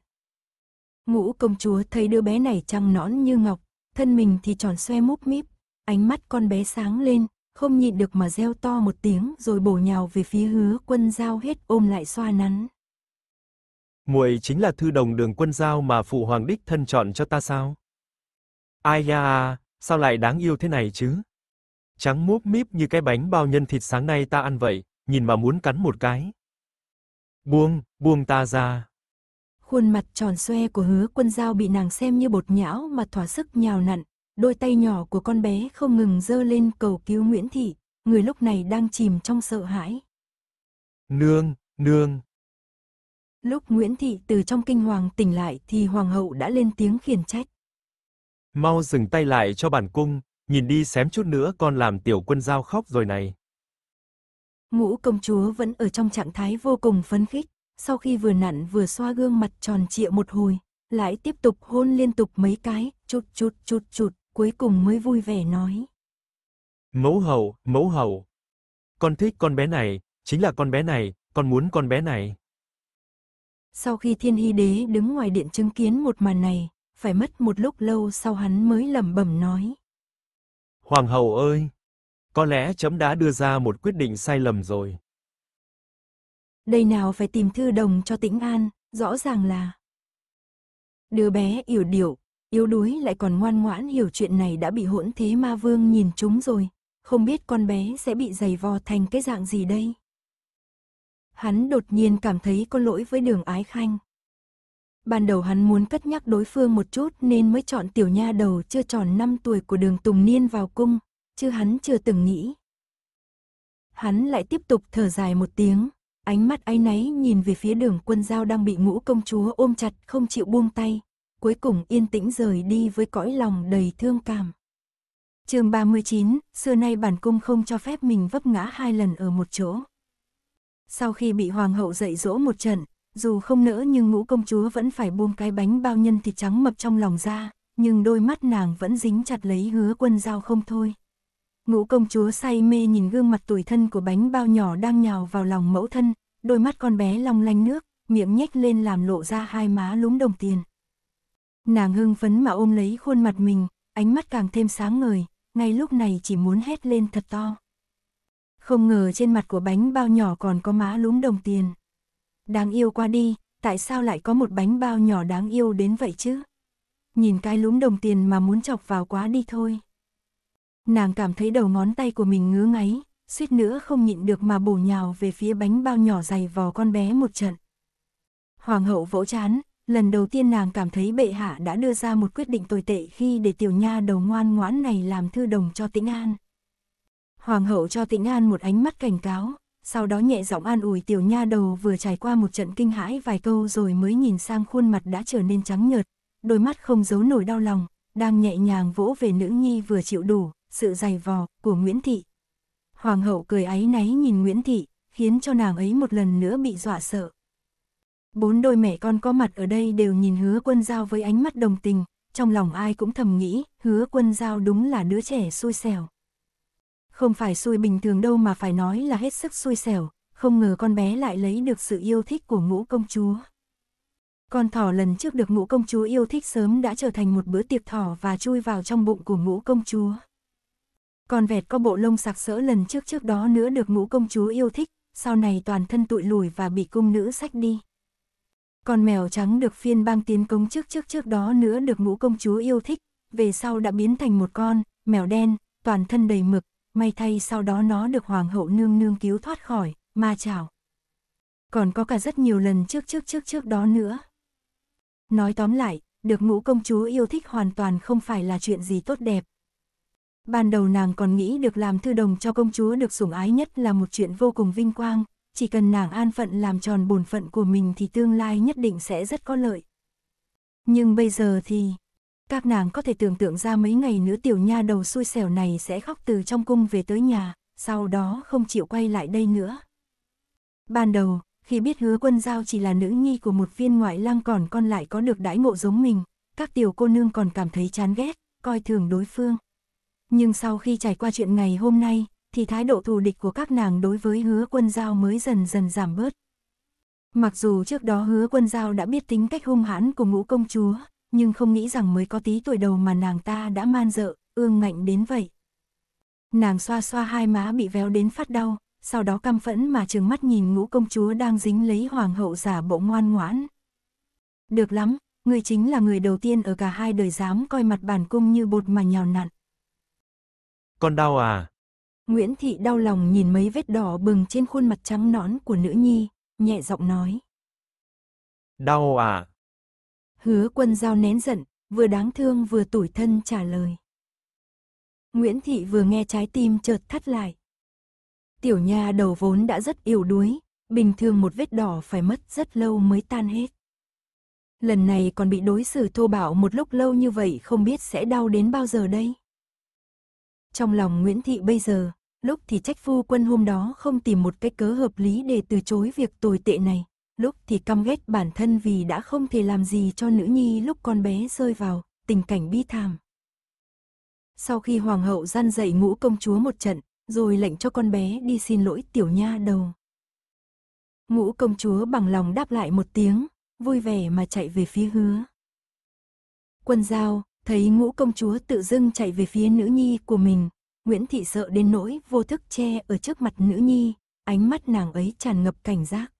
Ngũ công chúa thấy đứa bé này trăng nõn như ngọc, thân mình thì tròn xoe múp míp, ánh mắt con bé sáng lên, không nhịn được mà reo to một tiếng rồi bổ nhào về phía hứa quân giao hết ôm lại xoa nắn muội chính là thư đồng đường quân giao mà phụ hoàng đích thân chọn cho ta sao? Ai da, sao lại đáng yêu thế này chứ? Trắng múp míp như cái bánh bao nhân thịt sáng nay ta ăn vậy, nhìn mà muốn cắn một cái. Buông, buông ta ra. Khuôn mặt tròn xoe của hứa quân giao bị nàng xem như bột nhão mà thỏa sức nhào nặn, đôi tay nhỏ của con bé không ngừng dơ lên cầu cứu Nguyễn Thị, người lúc này đang chìm trong sợ hãi. Nương, nương, Lúc Nguyễn Thị từ trong kinh hoàng tỉnh lại thì hoàng hậu đã lên tiếng khiển trách. Mau dừng tay lại cho bản cung, nhìn đi xém chút nữa con làm tiểu quân giao khóc rồi này. Ngũ công chúa vẫn ở trong trạng thái vô cùng phấn khích, sau khi vừa nặn vừa xoa gương mặt tròn trịa một hồi, lại tiếp tục hôn liên tục mấy cái, chút chút chút chút, cuối cùng mới vui vẻ nói. Mẫu hậu, mẫu hậu, con thích con bé này, chính là con bé này, con muốn con bé này. Sau khi thiên hy đế đứng ngoài điện chứng kiến một màn này, phải mất một lúc lâu sau hắn mới lẩm bẩm nói. Hoàng hậu ơi! Có lẽ chấm đã đưa ra một quyết định sai lầm rồi. Đây nào phải tìm thư đồng cho tĩnh an, rõ ràng là... Đứa bé yểu điệu, yếu đuối lại còn ngoan ngoãn hiểu chuyện này đã bị hỗn thế ma vương nhìn chúng rồi. Không biết con bé sẽ bị giày vò thành cái dạng gì đây? hắn đột nhiên cảm thấy có lỗi với đường ái khanh. Ban đầu hắn muốn cất nhắc đối phương một chút nên mới chọn tiểu nha đầu chưa tròn 5 tuổi của đường Tùng Niên vào cung, chứ hắn chưa từng nghĩ. Hắn lại tiếp tục thở dài một tiếng, ánh mắt áy náy nhìn về phía đường quân giao đang bị ngũ công chúa ôm chặt không chịu buông tay, cuối cùng yên tĩnh rời đi với cõi lòng đầy thương cảm. chương 39, xưa nay bản cung không cho phép mình vấp ngã hai lần ở một chỗ. Sau khi bị hoàng hậu dạy dỗ một trận, dù không nỡ nhưng ngũ công chúa vẫn phải buông cái bánh bao nhân thịt trắng mập trong lòng ra, nhưng đôi mắt nàng vẫn dính chặt lấy hứa quân dao không thôi. Ngũ công chúa say mê nhìn gương mặt tuổi thân của bánh bao nhỏ đang nhào vào lòng mẫu thân, đôi mắt con bé long lanh nước, miệng nhếch lên làm lộ ra hai má lúm đồng tiền. Nàng hưng phấn mà ôm lấy khuôn mặt mình, ánh mắt càng thêm sáng ngời, ngay lúc này chỉ muốn hét lên thật to. Không ngờ trên mặt của bánh bao nhỏ còn có má lúm đồng tiền. Đáng yêu qua đi, tại sao lại có một bánh bao nhỏ đáng yêu đến vậy chứ? Nhìn cái lúm đồng tiền mà muốn chọc vào quá đi thôi. Nàng cảm thấy đầu ngón tay của mình ngứa ngáy, suýt nữa không nhịn được mà bổ nhào về phía bánh bao nhỏ dày vò con bé một trận. Hoàng hậu vỗ chán, lần đầu tiên nàng cảm thấy bệ hạ đã đưa ra một quyết định tồi tệ khi để tiểu nha đầu ngoan ngoãn này làm thư đồng cho tĩnh an. Hoàng hậu cho Tĩnh An một ánh mắt cảnh cáo, sau đó nhẹ giọng an ủi tiểu nha đầu vừa trải qua một trận kinh hãi vài câu rồi mới nhìn sang khuôn mặt đã trở nên trắng nhợt, đôi mắt không giấu nổi đau lòng, đang nhẹ nhàng vỗ về nữ nhi vừa chịu đủ sự dày vò của Nguyễn Thị. Hoàng hậu cười áy náy nhìn Nguyễn Thị, khiến cho nàng ấy một lần nữa bị dọa sợ. Bốn đôi mẹ con có mặt ở đây đều nhìn hứa quân giao với ánh mắt đồng tình, trong lòng ai cũng thầm nghĩ, hứa quân giao đúng là đứa trẻ xui xẻo. Không phải xui bình thường đâu mà phải nói là hết sức xui xẻo, không ngờ con bé lại lấy được sự yêu thích của ngũ công chúa. Con thỏ lần trước được ngũ công chúa yêu thích sớm đã trở thành một bữa tiệc thỏ và chui vào trong bụng của ngũ công chúa. Con vẹt có bộ lông sạc sỡ lần trước trước đó nữa được ngũ công chúa yêu thích, sau này toàn thân tụi lùi và bị cung nữ sách đi. Con mèo trắng được phiên bang tiến công trước trước trước đó nữa được ngũ công chúa yêu thích, về sau đã biến thành một con, mèo đen, toàn thân đầy mực, may thay sau đó nó được Hoàng hậu nương nương cứu thoát khỏi, ma chảo. Còn có cả rất nhiều lần trước trước trước trước đó nữa. Nói tóm lại, được ngũ công chúa yêu thích hoàn toàn không phải là chuyện gì tốt đẹp. Ban đầu nàng còn nghĩ được làm thư đồng cho công chúa được sủng ái nhất là một chuyện vô cùng vinh quang, chỉ cần nàng an phận làm tròn bổn phận của mình thì tương lai nhất định sẽ rất có lợi. Nhưng bây giờ thì, các nàng có thể tưởng tượng ra mấy ngày nữa tiểu nha đầu xui xẻo này sẽ khóc từ trong cung về tới nhà, sau đó không chịu quay lại đây nữa. Ban đầu, khi biết hứa quân giao chỉ là nữ nhi của một viên ngoại lang còn con lại có được đãi ngộ giống mình, các tiểu cô nương còn cảm thấy chán ghét, coi thường đối phương. Nhưng sau khi trải qua chuyện ngày hôm nay, thì thái độ thù địch của các nàng đối với hứa quân giao mới dần dần giảm bớt. Mặc dù trước đó hứa quân giao đã biết tính cách hung hãn của ngũ công chúa, nhưng không nghĩ rằng mới có tí tuổi đầu mà nàng ta đã man dợ, ương ngạnh đến vậy. Nàng xoa xoa hai má bị véo đến phát đau, sau đó căm phẫn mà trừng mắt nhìn ngũ công chúa đang dính lấy hoàng hậu giả bộ ngoan ngoãn. Được lắm, người chính là người đầu tiên ở cả hai đời dám coi mặt bản cung như bột mà nhào nặn. Con đau à? Nguyễn Thị đau lòng nhìn mấy vết đỏ bừng trên khuôn mặt trắng nõn của nữ nhi, nhẹ giọng nói. Đau à, Hứa quân giao nén giận, vừa đáng thương vừa tủi thân trả lời. Nguyễn Thị vừa nghe trái tim chợt thắt lại. Tiểu nha đầu vốn đã rất yếu đuối, bình thường một vết đỏ phải mất rất lâu mới tan hết. Lần này còn bị đối xử thô bạo một lúc lâu như vậy không biết sẽ đau đến bao giờ đây. Trong lòng Nguyễn Thị bây giờ, lúc thì trách phu quân hôm đó không tìm một cái cớ hợp lý để từ chối việc tồi tệ này, lúc thì căm ghét bản thân vì đã không thể làm gì cho nữ nhi lúc con bé rơi vào tình cảnh bi thảm. Sau khi hoàng hậu gian dạy ngũ công chúa một trận, rồi lệnh cho con bé đi xin lỗi tiểu nha đầu. Ngũ công chúa bằng lòng đáp lại một tiếng, vui vẻ mà chạy về phía hứa. Quân giao, thấy ngũ công chúa tự dưng chạy về phía nữ nhi của mình, Nguyễn Thị sợ đến nỗi vô thức che ở trước mặt nữ nhi, ánh mắt nàng ấy tràn ngập cảnh giác.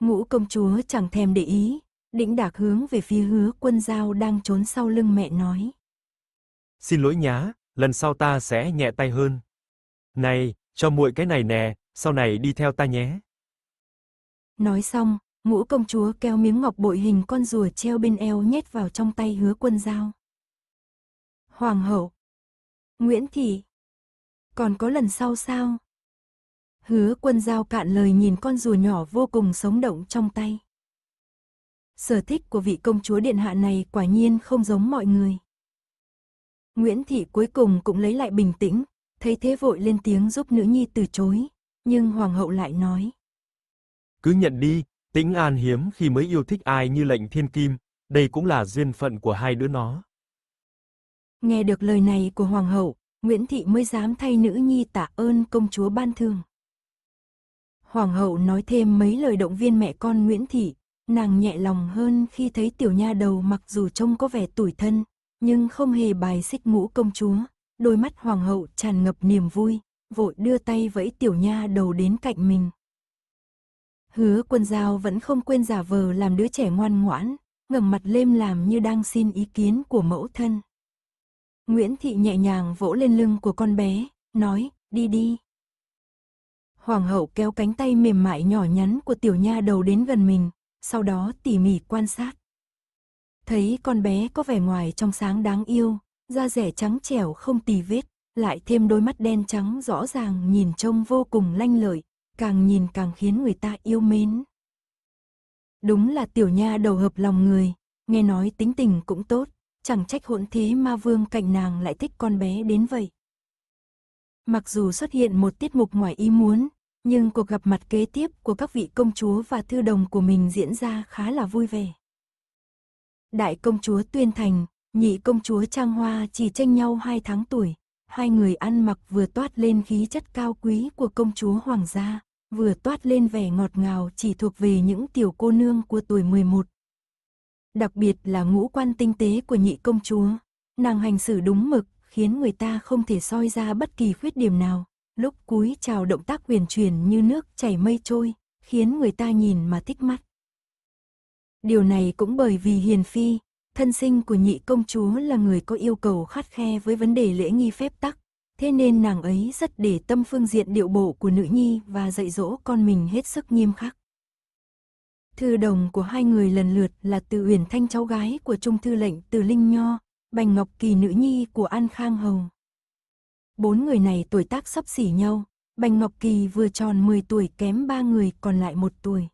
Ngũ công chúa chẳng thèm để ý, đĩnh đạc hướng về phía hứa quân giao đang trốn sau lưng mẹ nói. Xin lỗi nhá, lần sau ta sẽ nhẹ tay hơn. Này, cho muội cái này nè, sau này đi theo ta nhé. Nói xong, ngũ công chúa kéo miếng ngọc bội hình con rùa treo bên eo nhét vào trong tay hứa quân giao. Hoàng hậu, Nguyễn Thị, còn có lần sau sao? Hứa quân giao cạn lời nhìn con rùa nhỏ vô cùng sống động trong tay. Sở thích của vị công chúa điện hạ này quả nhiên không giống mọi người. Nguyễn Thị cuối cùng cũng lấy lại bình tĩnh, thấy thế vội lên tiếng giúp nữ nhi từ chối, nhưng hoàng hậu lại nói. Cứ nhận đi, tĩnh an hiếm khi mới yêu thích ai như lệnh thiên kim, đây cũng là duyên phận của hai đứa nó. Nghe được lời này của hoàng hậu, Nguyễn Thị mới dám thay nữ nhi tạ ơn công chúa ban thường. Hoàng hậu nói thêm mấy lời động viên mẹ con Nguyễn Thị, nàng nhẹ lòng hơn khi thấy tiểu nha đầu mặc dù trông có vẻ tủi thân, nhưng không hề bài xích ngũ công chúa, đôi mắt hoàng hậu tràn ngập niềm vui, vội đưa tay vẫy tiểu nha đầu đến cạnh mình. Hứa quân giao vẫn không quên giả vờ làm đứa trẻ ngoan ngoãn, ngẩng mặt lên làm như đang xin ý kiến của mẫu thân. Nguyễn Thị nhẹ nhàng vỗ lên lưng của con bé, nói, đi đi, Hoàng hậu kéo cánh tay mềm mại nhỏ nhắn của tiểu nha đầu đến gần mình, sau đó tỉ mỉ quan sát. Thấy con bé có vẻ ngoài trong sáng đáng yêu, da rẻ trắng trẻo không tì vết, lại thêm đôi mắt đen trắng rõ ràng nhìn trông vô cùng lanh lợi, càng nhìn càng khiến người ta yêu mến. Đúng là tiểu nha đầu hợp lòng người, nghe nói tính tình cũng tốt, chẳng trách hỗn thế ma vương cạnh nàng lại thích con bé đến vậy. Mặc dù xuất hiện một tiết mục ngoài ý muốn, nhưng cuộc gặp mặt kế tiếp của các vị công chúa và thư đồng của mình diễn ra khá là vui vẻ. Đại công chúa Tuyên Thành, nhị công chúa Trang Hoa chỉ tranh nhau 2 tháng tuổi, hai người ăn mặc vừa toát lên khí chất cao quý của công chúa Hoàng gia, vừa toát lên vẻ ngọt ngào chỉ thuộc về những tiểu cô nương của tuổi 11. Đặc biệt là ngũ quan tinh tế của nhị công chúa, nàng hành xử đúng mực khiến người ta không thể soi ra bất kỳ khuyết điểm nào lúc cúi chào động tác huyền truyền như nước chảy mây trôi, khiến người ta nhìn mà thích mắt. Điều này cũng bởi vì Hiền Phi, thân sinh của nhị công chúa là người có yêu cầu khắt khe với vấn đề lễ nghi phép tắc, thế nên nàng ấy rất để tâm phương diện điệu bộ của nữ nhi và dạy dỗ con mình hết sức nghiêm khắc. Thư đồng của hai người lần lượt là Từ Huyền Thanh cháu gái của Trung Thư lệnh Từ Linh Nho, Bành Ngọc Kỳ nữ nhi của An Khang Hồng bốn người này tuổi tác sắp xỉ nhau, Bành Ngọc Kỳ vừa tròn 10 tuổi kém ba người còn lại một tuổi.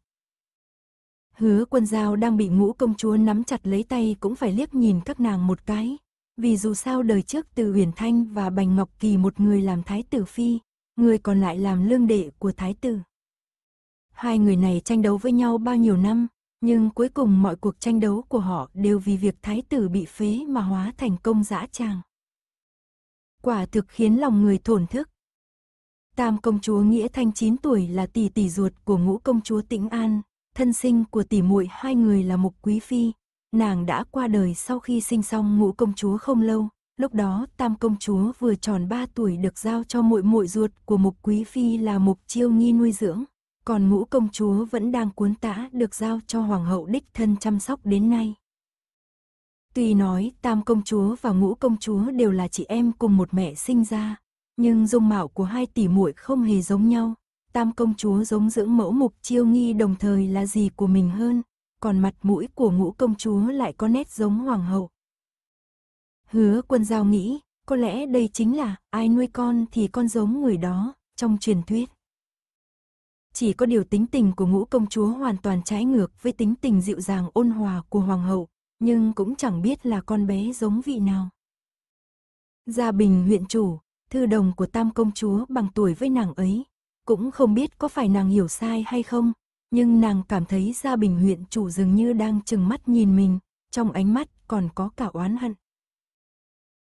Hứa quân giao đang bị ngũ công chúa nắm chặt lấy tay cũng phải liếc nhìn các nàng một cái, vì dù sao đời trước từ Huyền Thanh và Bành Ngọc Kỳ một người làm thái tử phi, người còn lại làm lương đệ của thái tử. Hai người này tranh đấu với nhau bao nhiêu năm, nhưng cuối cùng mọi cuộc tranh đấu của họ đều vì việc thái tử bị phế mà hóa thành công dã tràng quả thực khiến lòng người thổn thức. Tam công chúa Nghĩa Thanh 9 tuổi là tỷ tỷ ruột của ngũ công chúa Tĩnh An, thân sinh của tỷ muội hai người là Mục Quý Phi. Nàng đã qua đời sau khi sinh xong ngũ công chúa không lâu, lúc đó tam công chúa vừa tròn 3 tuổi được giao cho muội muội ruột của Mục Quý Phi là Mục Chiêu Nghi nuôi dưỡng, còn ngũ công chúa vẫn đang cuốn tã được giao cho hoàng hậu đích thân chăm sóc đến nay. Tuy nói tam công chúa và ngũ công chúa đều là chị em cùng một mẹ sinh ra, nhưng dung mạo của hai tỷ muội không hề giống nhau. Tam công chúa giống dưỡng mẫu mục chiêu nghi đồng thời là gì của mình hơn, còn mặt mũi của ngũ công chúa lại có nét giống hoàng hậu. Hứa quân giao nghĩ, có lẽ đây chính là ai nuôi con thì con giống người đó, trong truyền thuyết. Chỉ có điều tính tình của ngũ công chúa hoàn toàn trái ngược với tính tình dịu dàng ôn hòa của hoàng hậu, nhưng cũng chẳng biết là con bé giống vị nào. Gia Bình huyện chủ, thư đồng của tam công chúa bằng tuổi với nàng ấy, cũng không biết có phải nàng hiểu sai hay không, nhưng nàng cảm thấy Gia Bình huyện chủ dường như đang chừng mắt nhìn mình, trong ánh mắt còn có cả oán hận.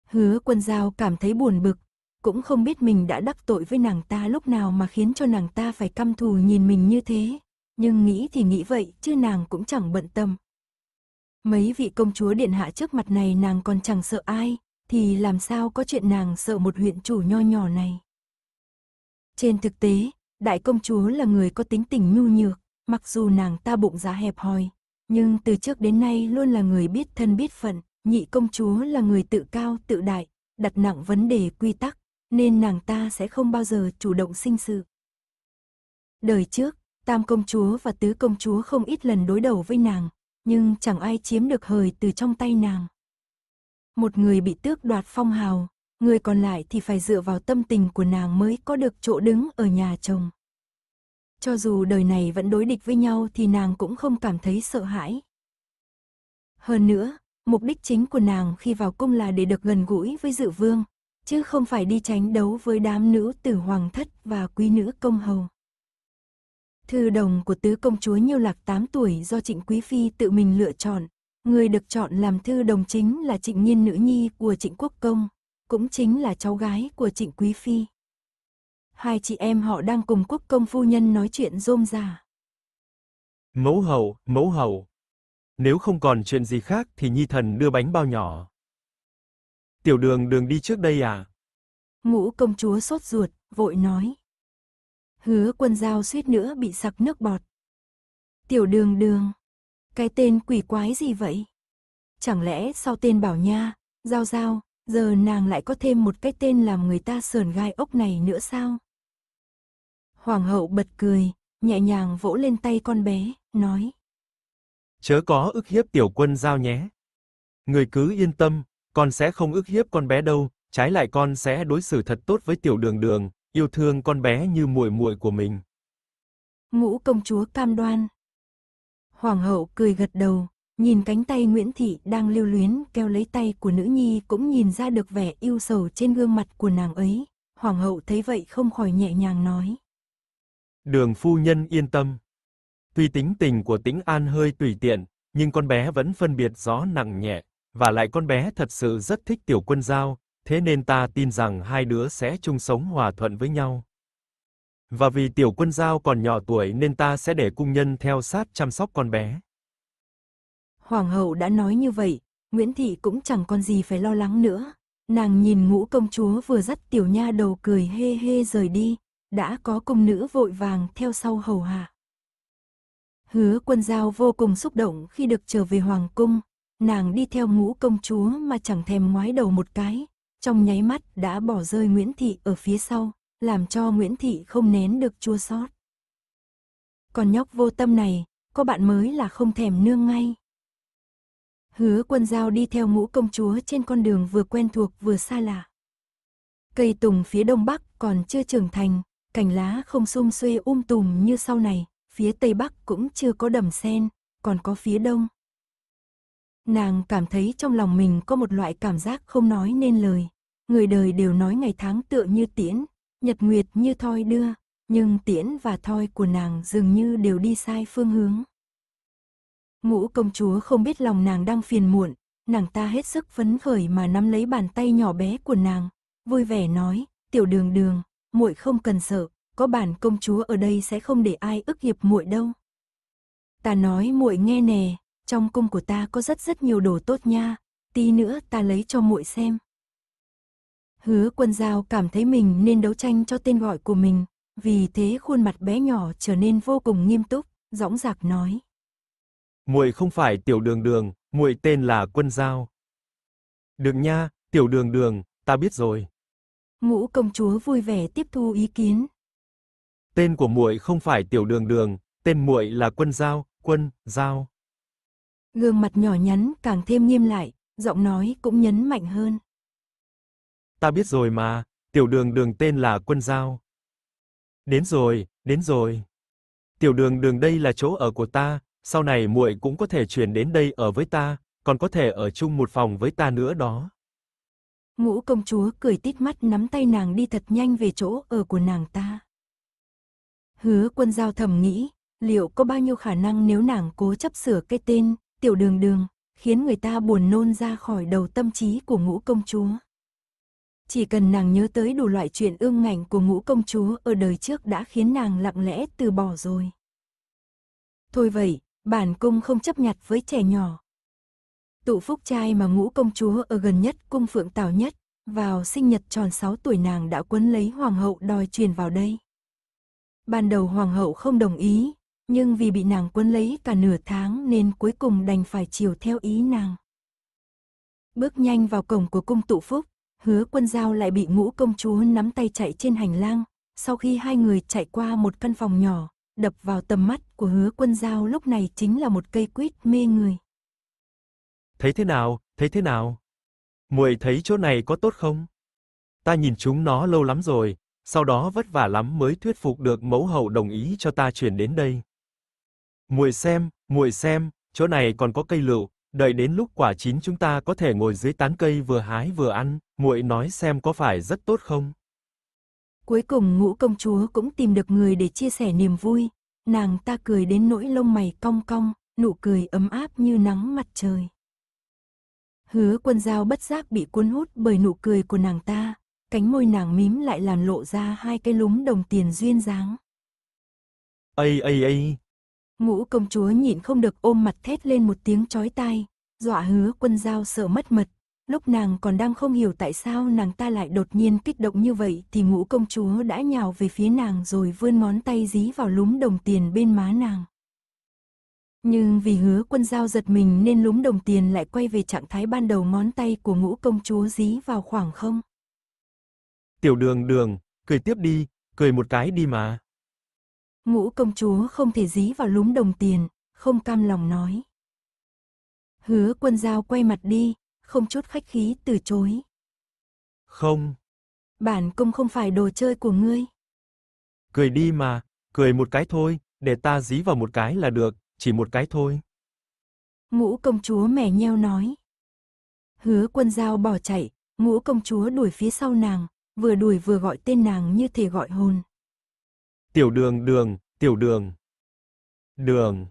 Hứa quân giao cảm thấy buồn bực, cũng không biết mình đã đắc tội với nàng ta lúc nào mà khiến cho nàng ta phải căm thù nhìn mình như thế, nhưng nghĩ thì nghĩ vậy chứ nàng cũng chẳng bận tâm. Mấy vị công chúa điện hạ trước mặt này nàng còn chẳng sợ ai, thì làm sao có chuyện nàng sợ một huyện chủ nho nhỏ này. Trên thực tế, đại công chúa là người có tính tình nhu nhược, mặc dù nàng ta bụng dạ hẹp hòi, nhưng từ trước đến nay luôn là người biết thân biết phận, nhị công chúa là người tự cao tự đại, đặt nặng vấn đề quy tắc, nên nàng ta sẽ không bao giờ chủ động sinh sự. Đời trước, tam công chúa và tứ công chúa không ít lần đối đầu với nàng, nhưng chẳng ai chiếm được hời từ trong tay nàng. Một người bị tước đoạt phong hào, người còn lại thì phải dựa vào tâm tình của nàng mới có được chỗ đứng ở nhà chồng. Cho dù đời này vẫn đối địch với nhau thì nàng cũng không cảm thấy sợ hãi. Hơn nữa, mục đích chính của nàng khi vào cung là để được gần gũi với dự vương, chứ không phải đi tránh đấu với đám nữ tử hoàng thất và quý nữ công hầu. Thư đồng của tứ công chúa Nhiêu Lạc 8 tuổi do Trịnh Quý Phi tự mình lựa chọn. Người được chọn làm thư đồng chính là Trịnh Nhiên nữ nhi của Trịnh Quốc Công, cũng chính là cháu gái của Trịnh Quý Phi. Hai chị em họ đang cùng Quốc Công phu nhân nói chuyện rôm rà. Mẫu hậu, mẫu hậu. Nếu không còn chuyện gì khác thì Nhi Thần đưa bánh bao nhỏ. Tiểu đường đường đi trước đây à? Ngũ công chúa sốt ruột, vội nói. Hứa quân dao suýt nữa bị sặc nước bọt. Tiểu đường đường. Cái tên quỷ quái gì vậy? Chẳng lẽ sau tên bảo nha, giao giao, giờ nàng lại có thêm một cái tên làm người ta sờn gai ốc này nữa sao? Hoàng hậu bật cười, nhẹ nhàng vỗ lên tay con bé, nói. Chớ có ức hiếp tiểu quân giao nhé. Người cứ yên tâm, con sẽ không ức hiếp con bé đâu, trái lại con sẽ đối xử thật tốt với tiểu đường đường, yêu thương con bé như muội muội của mình. Ngũ công chúa cam đoan. Hoàng hậu cười gật đầu, nhìn cánh tay Nguyễn Thị đang lưu luyến keo lấy tay của nữ nhi cũng nhìn ra được vẻ yêu sầu trên gương mặt của nàng ấy. Hoàng hậu thấy vậy không khỏi nhẹ nhàng nói. Đường phu nhân yên tâm. Tuy tính tình của tĩnh an hơi tùy tiện, nhưng con bé vẫn phân biệt rõ nặng nhẹ, và lại con bé thật sự rất thích tiểu quân giao, thế nên ta tin rằng hai đứa sẽ chung sống hòa thuận với nhau. Và vì Tiểu Quân Giao còn nhỏ tuổi nên ta sẽ để cung nhân theo sát chăm sóc con bé. Hoàng hậu đã nói như vậy, Nguyễn Thị cũng chẳng còn gì phải lo lắng nữa. Nàng nhìn ngũ công chúa vừa dắt tiểu nha đầu cười hê hê rời đi, đã có cung nữ vội vàng theo sau hầu hạ. Hứa quân giao vô cùng xúc động khi được trở về hoàng cung, nàng đi theo ngũ công chúa mà chẳng thèm ngoái đầu một cái, trong nháy mắt đã bỏ rơi Nguyễn Thị ở phía sau, làm cho Nguyễn Thị không nén được chua xót. Còn nhóc vô tâm này, có bạn mới là không thèm nương ngay. Hứa quân giao đi theo ngũ công chúa trên con đường vừa quen thuộc vừa xa lạ. Cây tùng phía đông bắc còn chưa trưởng thành, cành lá không sum xuê um tùm như sau này, phía tây bắc cũng chưa có đầm sen, còn có phía đông. Nàng cảm thấy trong lòng mình có một loại cảm giác không nói nên lời. Người đời đều nói ngày tháng tựa như tiễn, nhật nguyệt như thoi đưa, nhưng tiễn và thoi của nàng dường như đều đi sai phương hướng. Ngũ công chúa không biết lòng nàng đang phiền muộn, nàng ta hết sức phấn khởi mà nắm lấy bàn tay nhỏ bé của nàng, vui vẻ nói, tiểu đường đường, muội không cần sợ, có bản công chúa ở đây sẽ không để ai ức hiếp muội đâu. Ta nói muội nghe nè, trong cung của ta có rất rất nhiều đồ tốt nha, tí nữa ta lấy cho muội xem. Hứa quân giao cảm thấy mình nên đấu tranh cho tên gọi của mình, vì thế khuôn mặt bé nhỏ trở nên vô cùng nghiêm túc, dõng dạc nói. Muội không phải tiểu đường đường, muội tên là quân giao. Được nha, tiểu đường đường, ta biết rồi. Ngũ công chúa vui vẻ tiếp thu ý kiến. Tên của muội không phải tiểu đường đường, tên muội là quân giao, quân, giao. Gương mặt nhỏ nhắn càng thêm nghiêm lại, giọng nói cũng nhấn mạnh hơn ta biết rồi mà, tiểu đường đường tên là Quân Giao. Đến rồi, đến rồi. Tiểu đường đường đây là chỗ ở của ta, sau này muội cũng có thể chuyển đến đây ở với ta, còn có thể ở chung một phòng với ta nữa đó. Ngũ công chúa cười tít mắt nắm tay nàng đi thật nhanh về chỗ ở của nàng ta. Hứa quân giao thầm nghĩ, liệu có bao nhiêu khả năng nếu nàng cố chấp sửa cái tên, tiểu đường đường, khiến người ta buồn nôn ra khỏi đầu tâm trí của ngũ công chúa. Chỉ cần nàng nhớ tới đủ loại chuyện ương ngạnh của ngũ công chúa ở đời trước đã khiến nàng lặng lẽ từ bỏ rồi. Thôi vậy, bản cung không chấp nhặt với trẻ nhỏ. Tụ phúc trai mà ngũ công chúa ở gần nhất cung phượng tào nhất, vào sinh nhật tròn 6 tuổi nàng đã quấn lấy hoàng hậu đòi truyền vào đây. Ban đầu hoàng hậu không đồng ý, nhưng vì bị nàng quấn lấy cả nửa tháng nên cuối cùng đành phải chiều theo ý nàng. Bước nhanh vào cổng của cung tụ phúc, Hứa quân giao lại bị ngũ công chúa nắm tay chạy trên hành lang, sau khi hai người chạy qua một căn phòng nhỏ, đập vào tầm mắt của hứa quân giao lúc này chính là một cây quýt mê người. Thấy thế nào, thấy thế nào? Muội thấy chỗ này có tốt không? Ta nhìn chúng nó lâu lắm rồi, sau đó vất vả lắm mới thuyết phục được mẫu hậu đồng ý cho ta chuyển đến đây. Muội xem, muội xem, chỗ này còn có cây lựu, đợi đến lúc quả chín chúng ta có thể ngồi dưới tán cây vừa hái vừa ăn muội nói xem có phải rất tốt không? Cuối cùng ngũ công chúa cũng tìm được người để chia sẻ niềm vui, nàng ta cười đến nỗi lông mày cong cong, nụ cười ấm áp như nắng mặt trời. Hứa quân dao bất giác bị cuốn hút bởi nụ cười của nàng ta, cánh môi nàng mím lại làm lộ ra hai cái lúm đồng tiền duyên dáng. Ây ây ây! Ngũ công chúa nhịn không được ôm mặt thét lên một tiếng chói tai, dọa hứa quân dao sợ mất mật, Lúc nàng còn đang không hiểu tại sao nàng ta lại đột nhiên kích động như vậy thì ngũ công chúa đã nhào về phía nàng rồi vươn món tay dí vào lúm đồng tiền bên má nàng. Nhưng vì hứa quân giao giật mình nên lúm đồng tiền lại quay về trạng thái ban đầu món tay của ngũ công chúa dí vào khoảng không. Tiểu đường đường, cười tiếp đi, cười một cái đi mà. Ngũ công chúa không thể dí vào lúm đồng tiền, không cam lòng nói. Hứa quân giao quay mặt đi, không chút khách khí từ chối. Không. Bản cung không phải đồ chơi của ngươi. Cười đi mà, cười một cái thôi, để ta dí vào một cái là được, chỉ một cái thôi. Ngũ công chúa mẻ nheo nói. Hứa quân dao bỏ chạy, ngũ công chúa đuổi phía sau nàng, vừa đuổi vừa gọi tên nàng như thể gọi hồn. Tiểu đường đường, tiểu đường. Đường.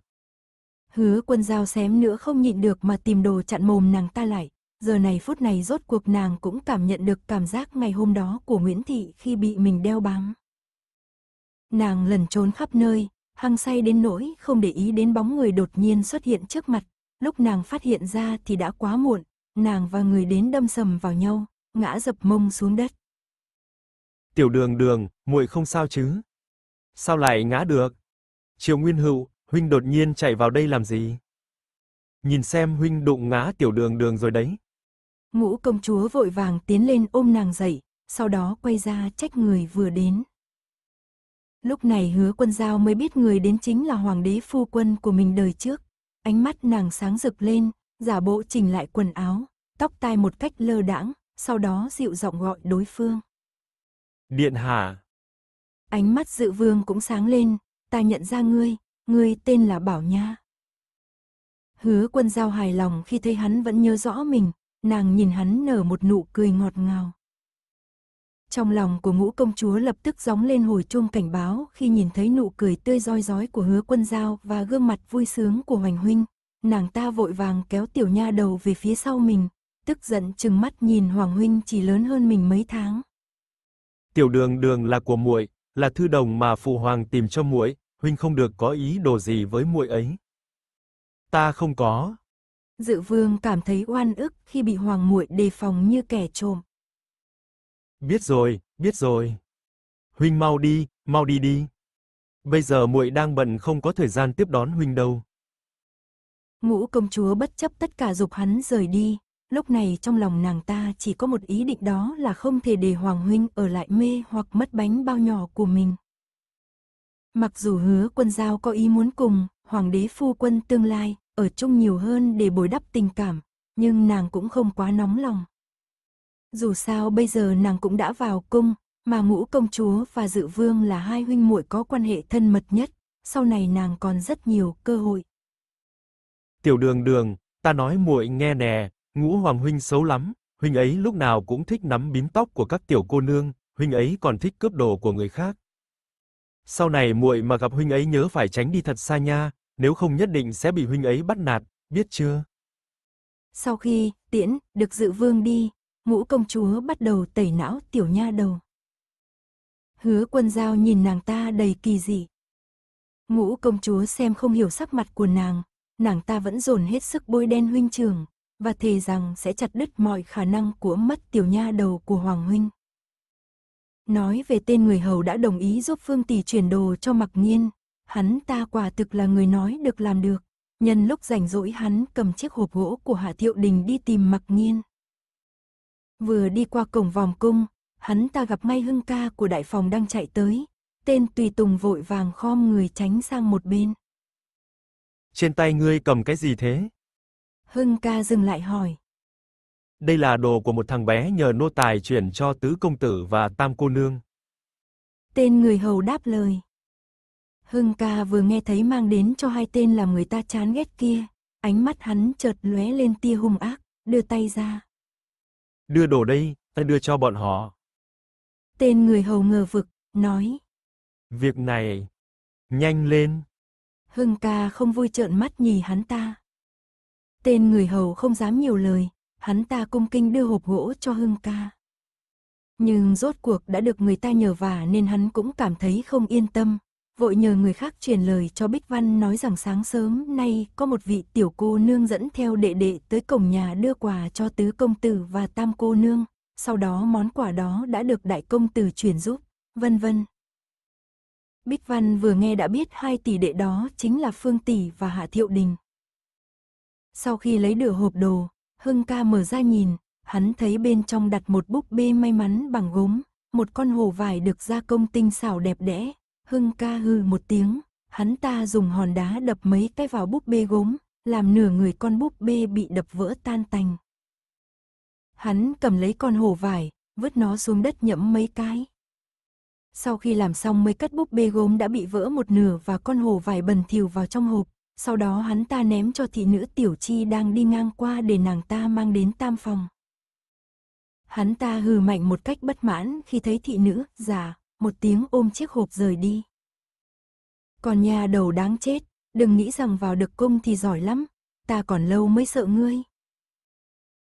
Hứa quân dao xém nữa không nhịn được mà tìm đồ chặn mồm nàng ta lại, giờ này phút này rốt cuộc nàng cũng cảm nhận được cảm giác ngày hôm đó của Nguyễn Thị khi bị mình đeo bám. Nàng lần trốn khắp nơi, hăng say đến nỗi không để ý đến bóng người đột nhiên xuất hiện trước mặt, lúc nàng phát hiện ra thì đã quá muộn, nàng và người đến đâm sầm vào nhau, ngã dập mông xuống đất. Tiểu đường đường, muội không sao chứ? Sao lại ngã được? Triều Nguyên Hữu, huynh đột nhiên chạy vào đây làm gì? Nhìn xem huynh đụng ngã tiểu đường đường rồi đấy. Ngũ công chúa vội vàng tiến lên ôm nàng dậy, sau đó quay ra trách người vừa đến. Lúc này hứa quân giao mới biết người đến chính là hoàng đế phu quân của mình đời trước. Ánh mắt nàng sáng rực lên, giả bộ chỉnh lại quần áo, tóc tai một cách lơ đãng, sau đó dịu giọng gọi đối phương. Điện hạ. Ánh mắt dự vương cũng sáng lên, ta nhận ra ngươi, ngươi tên là Bảo Nha. Hứa quân giao hài lòng khi thấy hắn vẫn nhớ rõ mình, nàng nhìn hắn nở một nụ cười ngọt ngào. Trong lòng của ngũ công chúa lập tức gióng lên hồi chuông cảnh báo khi nhìn thấy nụ cười tươi roi rói của hứa quân giao và gương mặt vui sướng của hoành huynh. Nàng ta vội vàng kéo tiểu nha đầu về phía sau mình, tức giận chừng mắt nhìn hoàng huynh chỉ lớn hơn mình mấy tháng. Tiểu đường đường là của muội, là thư đồng mà phụ hoàng tìm cho muội, huynh không được có ý đồ gì với muội ấy. Ta không có. Dự vương cảm thấy oan ức khi bị hoàng muội đề phòng như kẻ trộm. Biết rồi, biết rồi. Huynh mau đi, mau đi đi. Bây giờ muội đang bận không có thời gian tiếp đón huynh đâu. Ngũ công chúa bất chấp tất cả dục hắn rời đi, lúc này trong lòng nàng ta chỉ có một ý định đó là không thể để Hoàng Huynh ở lại mê hoặc mất bánh bao nhỏ của mình. Mặc dù hứa quân giao có ý muốn cùng, Hoàng đế phu quân tương lai, ở chung nhiều hơn để bồi đắp tình cảm, nhưng nàng cũng không quá nóng lòng. Dù sao bây giờ nàng cũng đã vào cung, mà ngũ công chúa và dự vương là hai huynh muội có quan hệ thân mật nhất, sau này nàng còn rất nhiều cơ hội. Tiểu đường đường, ta nói muội nghe nè, ngũ hoàng huynh xấu lắm, huynh ấy lúc nào cũng thích nắm bím tóc của các tiểu cô nương, huynh ấy còn thích cướp đồ của người khác. Sau này muội mà gặp huynh ấy nhớ phải tránh đi thật xa nha, nếu không nhất định sẽ bị huynh ấy bắt nạt, biết chưa? Sau khi tiễn được dự vương đi, ngũ công chúa bắt đầu tẩy não tiểu nha đầu. Hứa quân giao nhìn nàng ta đầy kỳ dị. Ngũ công chúa xem không hiểu sắc mặt của nàng, nàng ta vẫn dồn hết sức bôi đen huynh trường, và thề rằng sẽ chặt đứt mọi khả năng của mất tiểu nha đầu của Hoàng Huynh. Nói về tên người hầu đã đồng ý giúp Phương Tỷ chuyển đồ cho Mặc Nghiên, hắn ta quả thực là người nói được làm được. Nhân lúc rảnh rỗi hắn cầm chiếc hộp gỗ của Hạ Thiệu Đình đi tìm mặc nhiên. Vừa đi qua cổng vòng cung, hắn ta gặp may hưng ca của đại phòng đang chạy tới. Tên tùy tùng vội vàng khom người tránh sang một bên. Trên tay ngươi cầm cái gì thế? Hưng ca dừng lại hỏi. Đây là đồ của một thằng bé nhờ nô tài chuyển cho tứ công tử và tam cô nương. Tên người hầu đáp lời. Hưng ca vừa nghe thấy mang đến cho hai tên làm người ta chán ghét kia, ánh mắt hắn chợt lóe lên tia hung ác, đưa tay ra. Đưa đồ đây, ta đưa cho bọn họ. Tên người hầu ngờ vực, nói. Việc này, nhanh lên. Hưng ca không vui trợn mắt nhì hắn ta. Tên người hầu không dám nhiều lời, hắn ta cung kinh đưa hộp gỗ cho Hưng ca. Nhưng rốt cuộc đã được người ta nhờ vả nên hắn cũng cảm thấy không yên tâm, vội nhờ người khác truyền lời cho Bích Văn nói rằng sáng sớm nay có một vị tiểu cô nương dẫn theo đệ đệ tới cổng nhà đưa quà cho tứ công tử và tam cô nương, sau đó món quà đó đã được đại công tử chuyển giúp, vân vân. Bích Văn vừa nghe đã biết hai tỷ đệ đó chính là Phương tỷ và Hạ Thiệu Đình. Sau khi lấy được hộp đồ, Hưng ca mở ra nhìn, hắn thấy bên trong đặt một búp bê may mắn bằng gốm, một con hồ vải được gia công tinh xảo đẹp đẽ, Hưng ca hư một tiếng, hắn ta dùng hòn đá đập mấy cái vào búp bê gốm, làm nửa người con búp bê bị đập vỡ tan tành. Hắn cầm lấy con hổ vải, vứt nó xuống đất nhẫm mấy cái. Sau khi làm xong mới cất búp bê gốm đã bị vỡ một nửa và con hổ vải bẩn thỉu vào trong hộp, sau đó hắn ta ném cho thị nữ tiểu chi đang đi ngang qua để nàng ta mang đến tam phòng. Hắn ta hừ mạnh một cách bất mãn khi thấy thị nữ già, dạ một tiếng ôm chiếc hộp rời đi. Còn nhà đầu đáng chết, đừng nghĩ rằng vào được cung thì giỏi lắm, ta còn lâu mới sợ ngươi.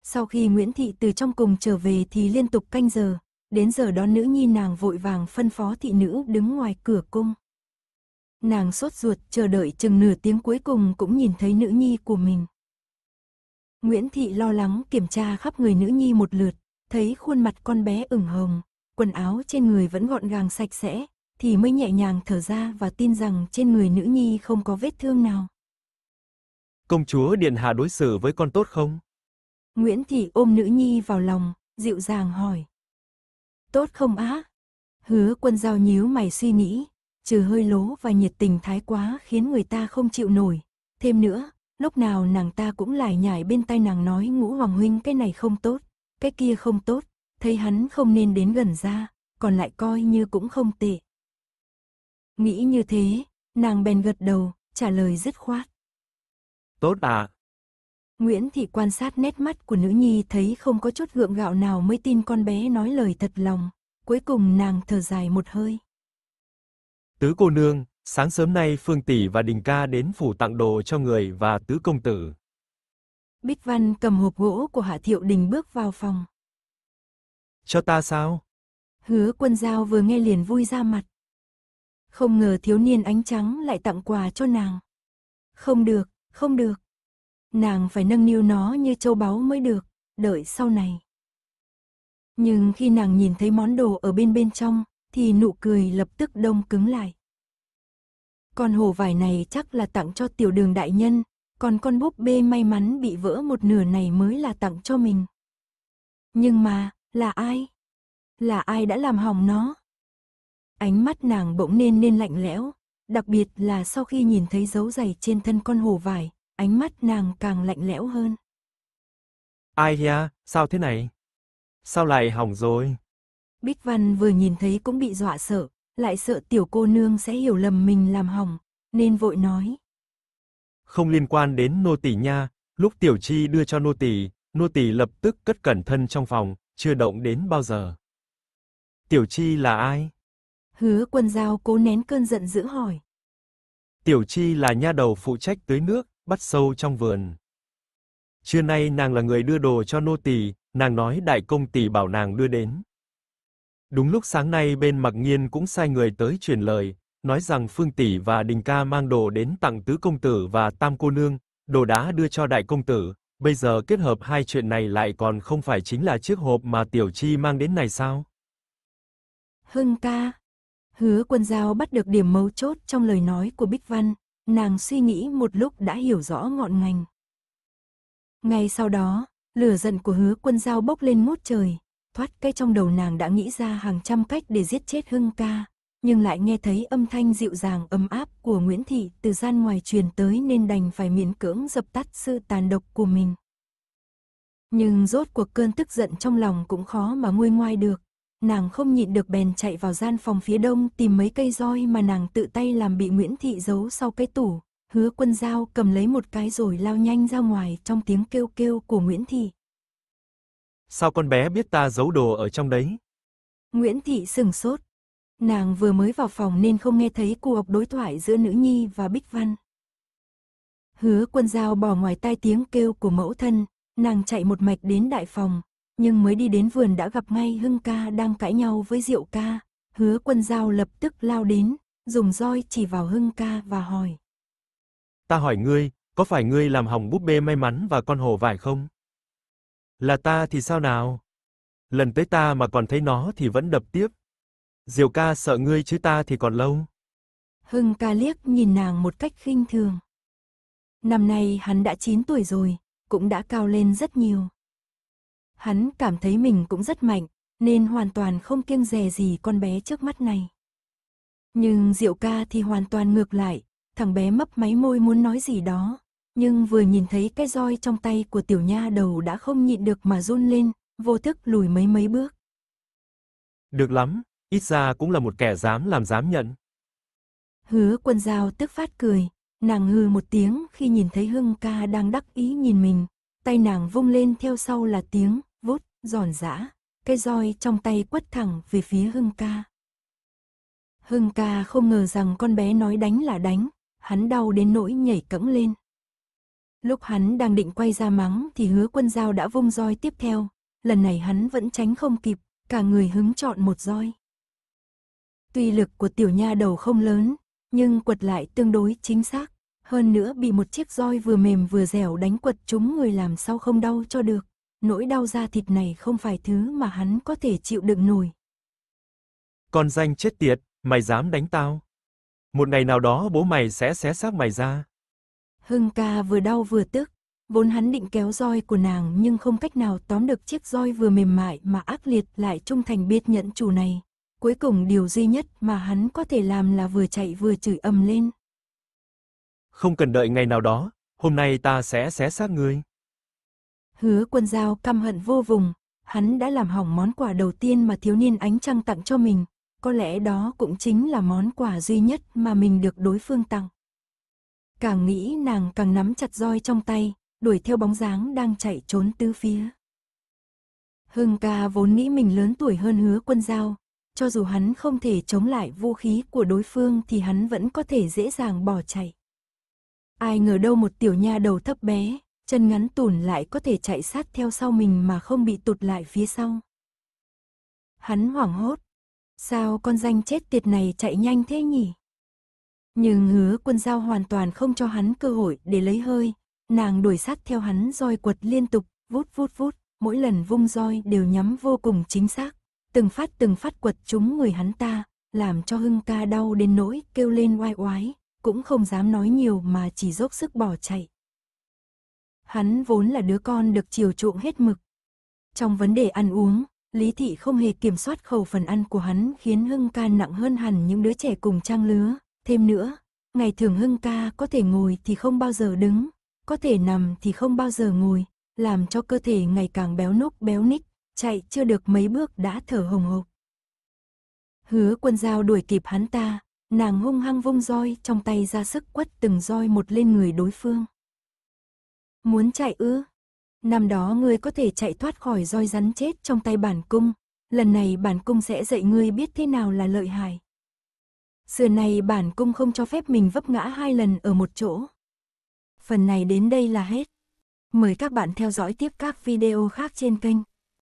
Sau khi Nguyễn Thị từ trong cùng trở về thì liên tục canh giờ, đến giờ đón nữ nhi nàng vội vàng phân phó thị nữ đứng ngoài cửa cung. Nàng sốt ruột chờ đợi chừng nửa tiếng cuối cùng cũng nhìn thấy nữ nhi của mình. Nguyễn Thị lo lắng kiểm tra khắp người nữ nhi một lượt, thấy khuôn mặt con bé ửng hồng, quần áo trên người vẫn gọn gàng sạch sẽ, thì mới nhẹ nhàng thở ra và tin rằng trên người nữ nhi không có vết thương nào. Công chúa Điện hạ đối xử với con tốt không? Nguyễn Thị ôm nữ nhi vào lòng, dịu dàng hỏi. Tốt không á? Hứa quân giao nhíu mày suy nghĩ, trừ hơi lố và nhiệt tình thái quá khiến người ta không chịu nổi. Thêm nữa, lúc nào nàng ta cũng lải nhải bên tai nàng nói ngũ hoàng huynh cái này không tốt, cái kia không tốt, thấy hắn không nên đến gần ra, còn lại coi như cũng không tệ. Nghĩ như thế, nàng bèn gật đầu, trả lời dứt khoát. Tốt à. Nguyễn Thị quan sát nét mắt của nữ nhi thấy không có chút gượng gạo nào mới tin con bé nói lời thật lòng. Cuối cùng nàng thở dài một hơi. Tứ cô nương, sáng sớm nay Phương Tỷ và Đình Ca đến phủ tặng đồ cho người và tứ công tử. Bích Văn cầm hộp gỗ của Hạ Thiệu Đình bước vào phòng. Cho ta sao? Hứa quân giao vừa nghe liền vui ra mặt. Không ngờ thiếu niên ánh trắng lại tặng quà cho nàng. Không được, không được. Nàng phải nâng niu nó như châu báu mới được, đợi sau này. Nhưng khi nàng nhìn thấy món đồ ở bên bên trong, thì nụ cười lập tức đông cứng lại. Con hồ vải này chắc là tặng cho tiểu đường đại nhân, còn con búp bê may mắn bị vỡ một nửa này mới là tặng cho mình. Nhưng mà, là ai? Là ai đã làm hỏng nó? Ánh mắt nàng bỗng nên nên lạnh lẽo, đặc biệt là sau khi nhìn thấy dấu giày trên thân con hồ vải, ánh mắt nàng càng lạnh lẽo hơn. Ai ya, sao thế này? Sao lại hỏng rồi? Bích Văn vừa nhìn thấy cũng bị dọa sợ, lại sợ tiểu cô nương sẽ hiểu lầm mình làm hỏng, nên vội nói. Không liên quan đến nô tỳ nha, lúc tiểu chi đưa cho nô tỳ, nô tỳ lập tức cất cẩn thân trong phòng, chưa động đến bao giờ. Tiểu Chi là ai? Hứa quân giao cố nén cơn giận dữ hỏi. Tiểu Chi là nha đầu phụ trách tưới nước, bắt sâu trong vườn. Trưa nay nàng là người đưa đồ cho nô tỳ, nàng nói đại công tỷ bảo nàng đưa đến. Đúng lúc sáng nay bên Mặc Nghiên cũng sai người tới truyền lời, nói rằng Phương tỷ và Đình ca mang đồ đến tặng tứ công tử và tam cô nương, đồ đá đưa cho đại công tử, Bây giờ kết hợp hai chuyện này lại còn không phải chính là chiếc hộp mà Tiểu Chi mang đến này sao? Hưng ca. Hứa quân giao bắt được điểm mấu chốt trong lời nói của Bích Văn, nàng suy nghĩ một lúc đã hiểu rõ ngọn ngành. Ngay sau đó, lửa giận của hứa quân giao bốc lên ngút trời, thoát cây trong đầu nàng đã nghĩ ra hàng trăm cách để giết chết Hưng ca, nhưng lại nghe thấy âm thanh dịu dàng ấm áp của Nguyễn Thị từ gian ngoài truyền tới nên đành phải miễn cưỡng dập tắt sự tàn độc của mình. Nhưng rốt cuộc cơn tức giận trong lòng cũng khó mà nguôi ngoai được, nàng không nhịn được bèn chạy vào gian phòng phía đông tìm mấy cây roi mà nàng tự tay làm bị Nguyễn Thị giấu sau cái tủ, hứa quân dao cầm lấy một cái rồi lao nhanh ra ngoài trong tiếng kêu kêu của Nguyễn Thị. Sao con bé biết ta giấu đồ ở trong đấy? Nguyễn Thị sừng sốt, Nàng vừa mới vào phòng nên không nghe thấy cuộc đối thoại giữa nữ nhi và Bích Văn. Hứa quân dao bỏ ngoài tai tiếng kêu của mẫu thân, nàng chạy một mạch đến đại phòng, nhưng mới đi đến vườn đã gặp ngay Hưng ca đang cãi nhau với Diệu ca. Hứa quân dao lập tức lao đến, dùng roi chỉ vào Hưng ca và hỏi. Ta hỏi ngươi, có phải ngươi làm hỏng búp bê may mắn và con hồ vải không? Là ta thì sao nào? Lần tới ta mà còn thấy nó thì vẫn đập tiếp. Diều ca sợ ngươi chứ ta thì còn lâu. Hưng ca liếc nhìn nàng một cách khinh thường. Năm nay hắn đã 9 tuổi rồi, cũng đã cao lên rất nhiều. Hắn cảm thấy mình cũng rất mạnh, nên hoàn toàn không kiêng dè gì con bé trước mắt này. Nhưng Diệu ca thì hoàn toàn ngược lại, thằng bé mấp máy môi muốn nói gì đó, nhưng vừa nhìn thấy cái roi trong tay của tiểu nha đầu đã không nhịn được mà run lên, vô thức lùi mấy mấy bước. Được lắm, Ít ra cũng là một kẻ dám làm dám nhận. Hứa quân giao tức phát cười, nàng hư một tiếng khi nhìn thấy Hưng ca đang đắc ý nhìn mình, tay nàng vung lên theo sau là tiếng, vút, giòn giã, cây roi trong tay quất thẳng về phía Hưng ca. Hưng ca không ngờ rằng con bé nói đánh là đánh, hắn đau đến nỗi nhảy cẫng lên. Lúc hắn đang định quay ra mắng thì hứa quân giao đã vung roi tiếp theo, lần này hắn vẫn tránh không kịp, cả người hứng chọn một roi. Tuy lực của tiểu nha đầu không lớn, nhưng quật lại tương đối chính xác. Hơn nữa bị một chiếc roi vừa mềm vừa dẻo đánh quật chúng người làm sao không đau cho được. Nỗi đau da thịt này không phải thứ mà hắn có thể chịu đựng nổi. Con danh chết tiệt, mày dám đánh tao. Một ngày nào đó bố mày sẽ xé xác mày ra. Hưng ca vừa đau vừa tức, vốn hắn định kéo roi của nàng nhưng không cách nào tóm được chiếc roi vừa mềm mại mà ác liệt lại trung thành biết nhẫn chủ này. Cuối cùng điều duy nhất mà hắn có thể làm là vừa chạy vừa chửi ầm lên. Không cần đợi ngày nào đó, hôm nay ta sẽ xé xác ngươi. Hứa quân giao căm hận vô vùng, hắn đã làm hỏng món quà đầu tiên mà thiếu niên ánh trăng tặng cho mình, có lẽ đó cũng chính là món quà duy nhất mà mình được đối phương tặng. Càng nghĩ nàng càng nắm chặt roi trong tay, đuổi theo bóng dáng đang chạy trốn tứ phía. Hưng ca vốn nghĩ mình lớn tuổi hơn hứa quân giao, cho dù hắn không thể chống lại vũ khí của đối phương thì hắn vẫn có thể dễ dàng bỏ chạy. Ai ngờ đâu một tiểu nha đầu thấp bé, chân ngắn tủn lại có thể chạy sát theo sau mình mà không bị tụt lại phía sau. Hắn hoảng hốt, sao con danh chết tiệt này chạy nhanh thế nhỉ? Nhưng hứa quân giao hoàn toàn không cho hắn cơ hội để lấy hơi, nàng đuổi sát theo hắn roi quật liên tục, vút vút vút, mỗi lần vung roi đều nhắm vô cùng chính xác từng phát từng phát quật trúng người hắn ta, làm cho Hưng ca đau đến nỗi kêu lên oai oái, cũng không dám nói nhiều mà chỉ dốc sức bỏ chạy. Hắn vốn là đứa con được chiều chuộng hết mực. Trong vấn đề ăn uống, Lý Thị không hề kiểm soát khẩu phần ăn của hắn khiến Hưng ca nặng hơn hẳn những đứa trẻ cùng trang lứa. Thêm nữa, ngày thường Hưng ca có thể ngồi thì không bao giờ đứng, có thể nằm thì không bao giờ ngồi, làm cho cơ thể ngày càng béo núc béo nít chạy chưa được mấy bước đã thở hồng hộc. Hứa quân dao đuổi kịp hắn ta, nàng hung hăng vung roi trong tay ra sức quất từng roi một lên người đối phương. Muốn chạy ư? Năm đó ngươi có thể chạy thoát khỏi roi rắn chết trong tay bản cung, lần này bản cung sẽ dạy ngươi biết thế nào là lợi hại. Xưa này bản cung không cho phép mình vấp ngã hai lần ở một chỗ. Phần này đến đây là hết. Mời các bạn theo dõi tiếp các video khác trên kênh.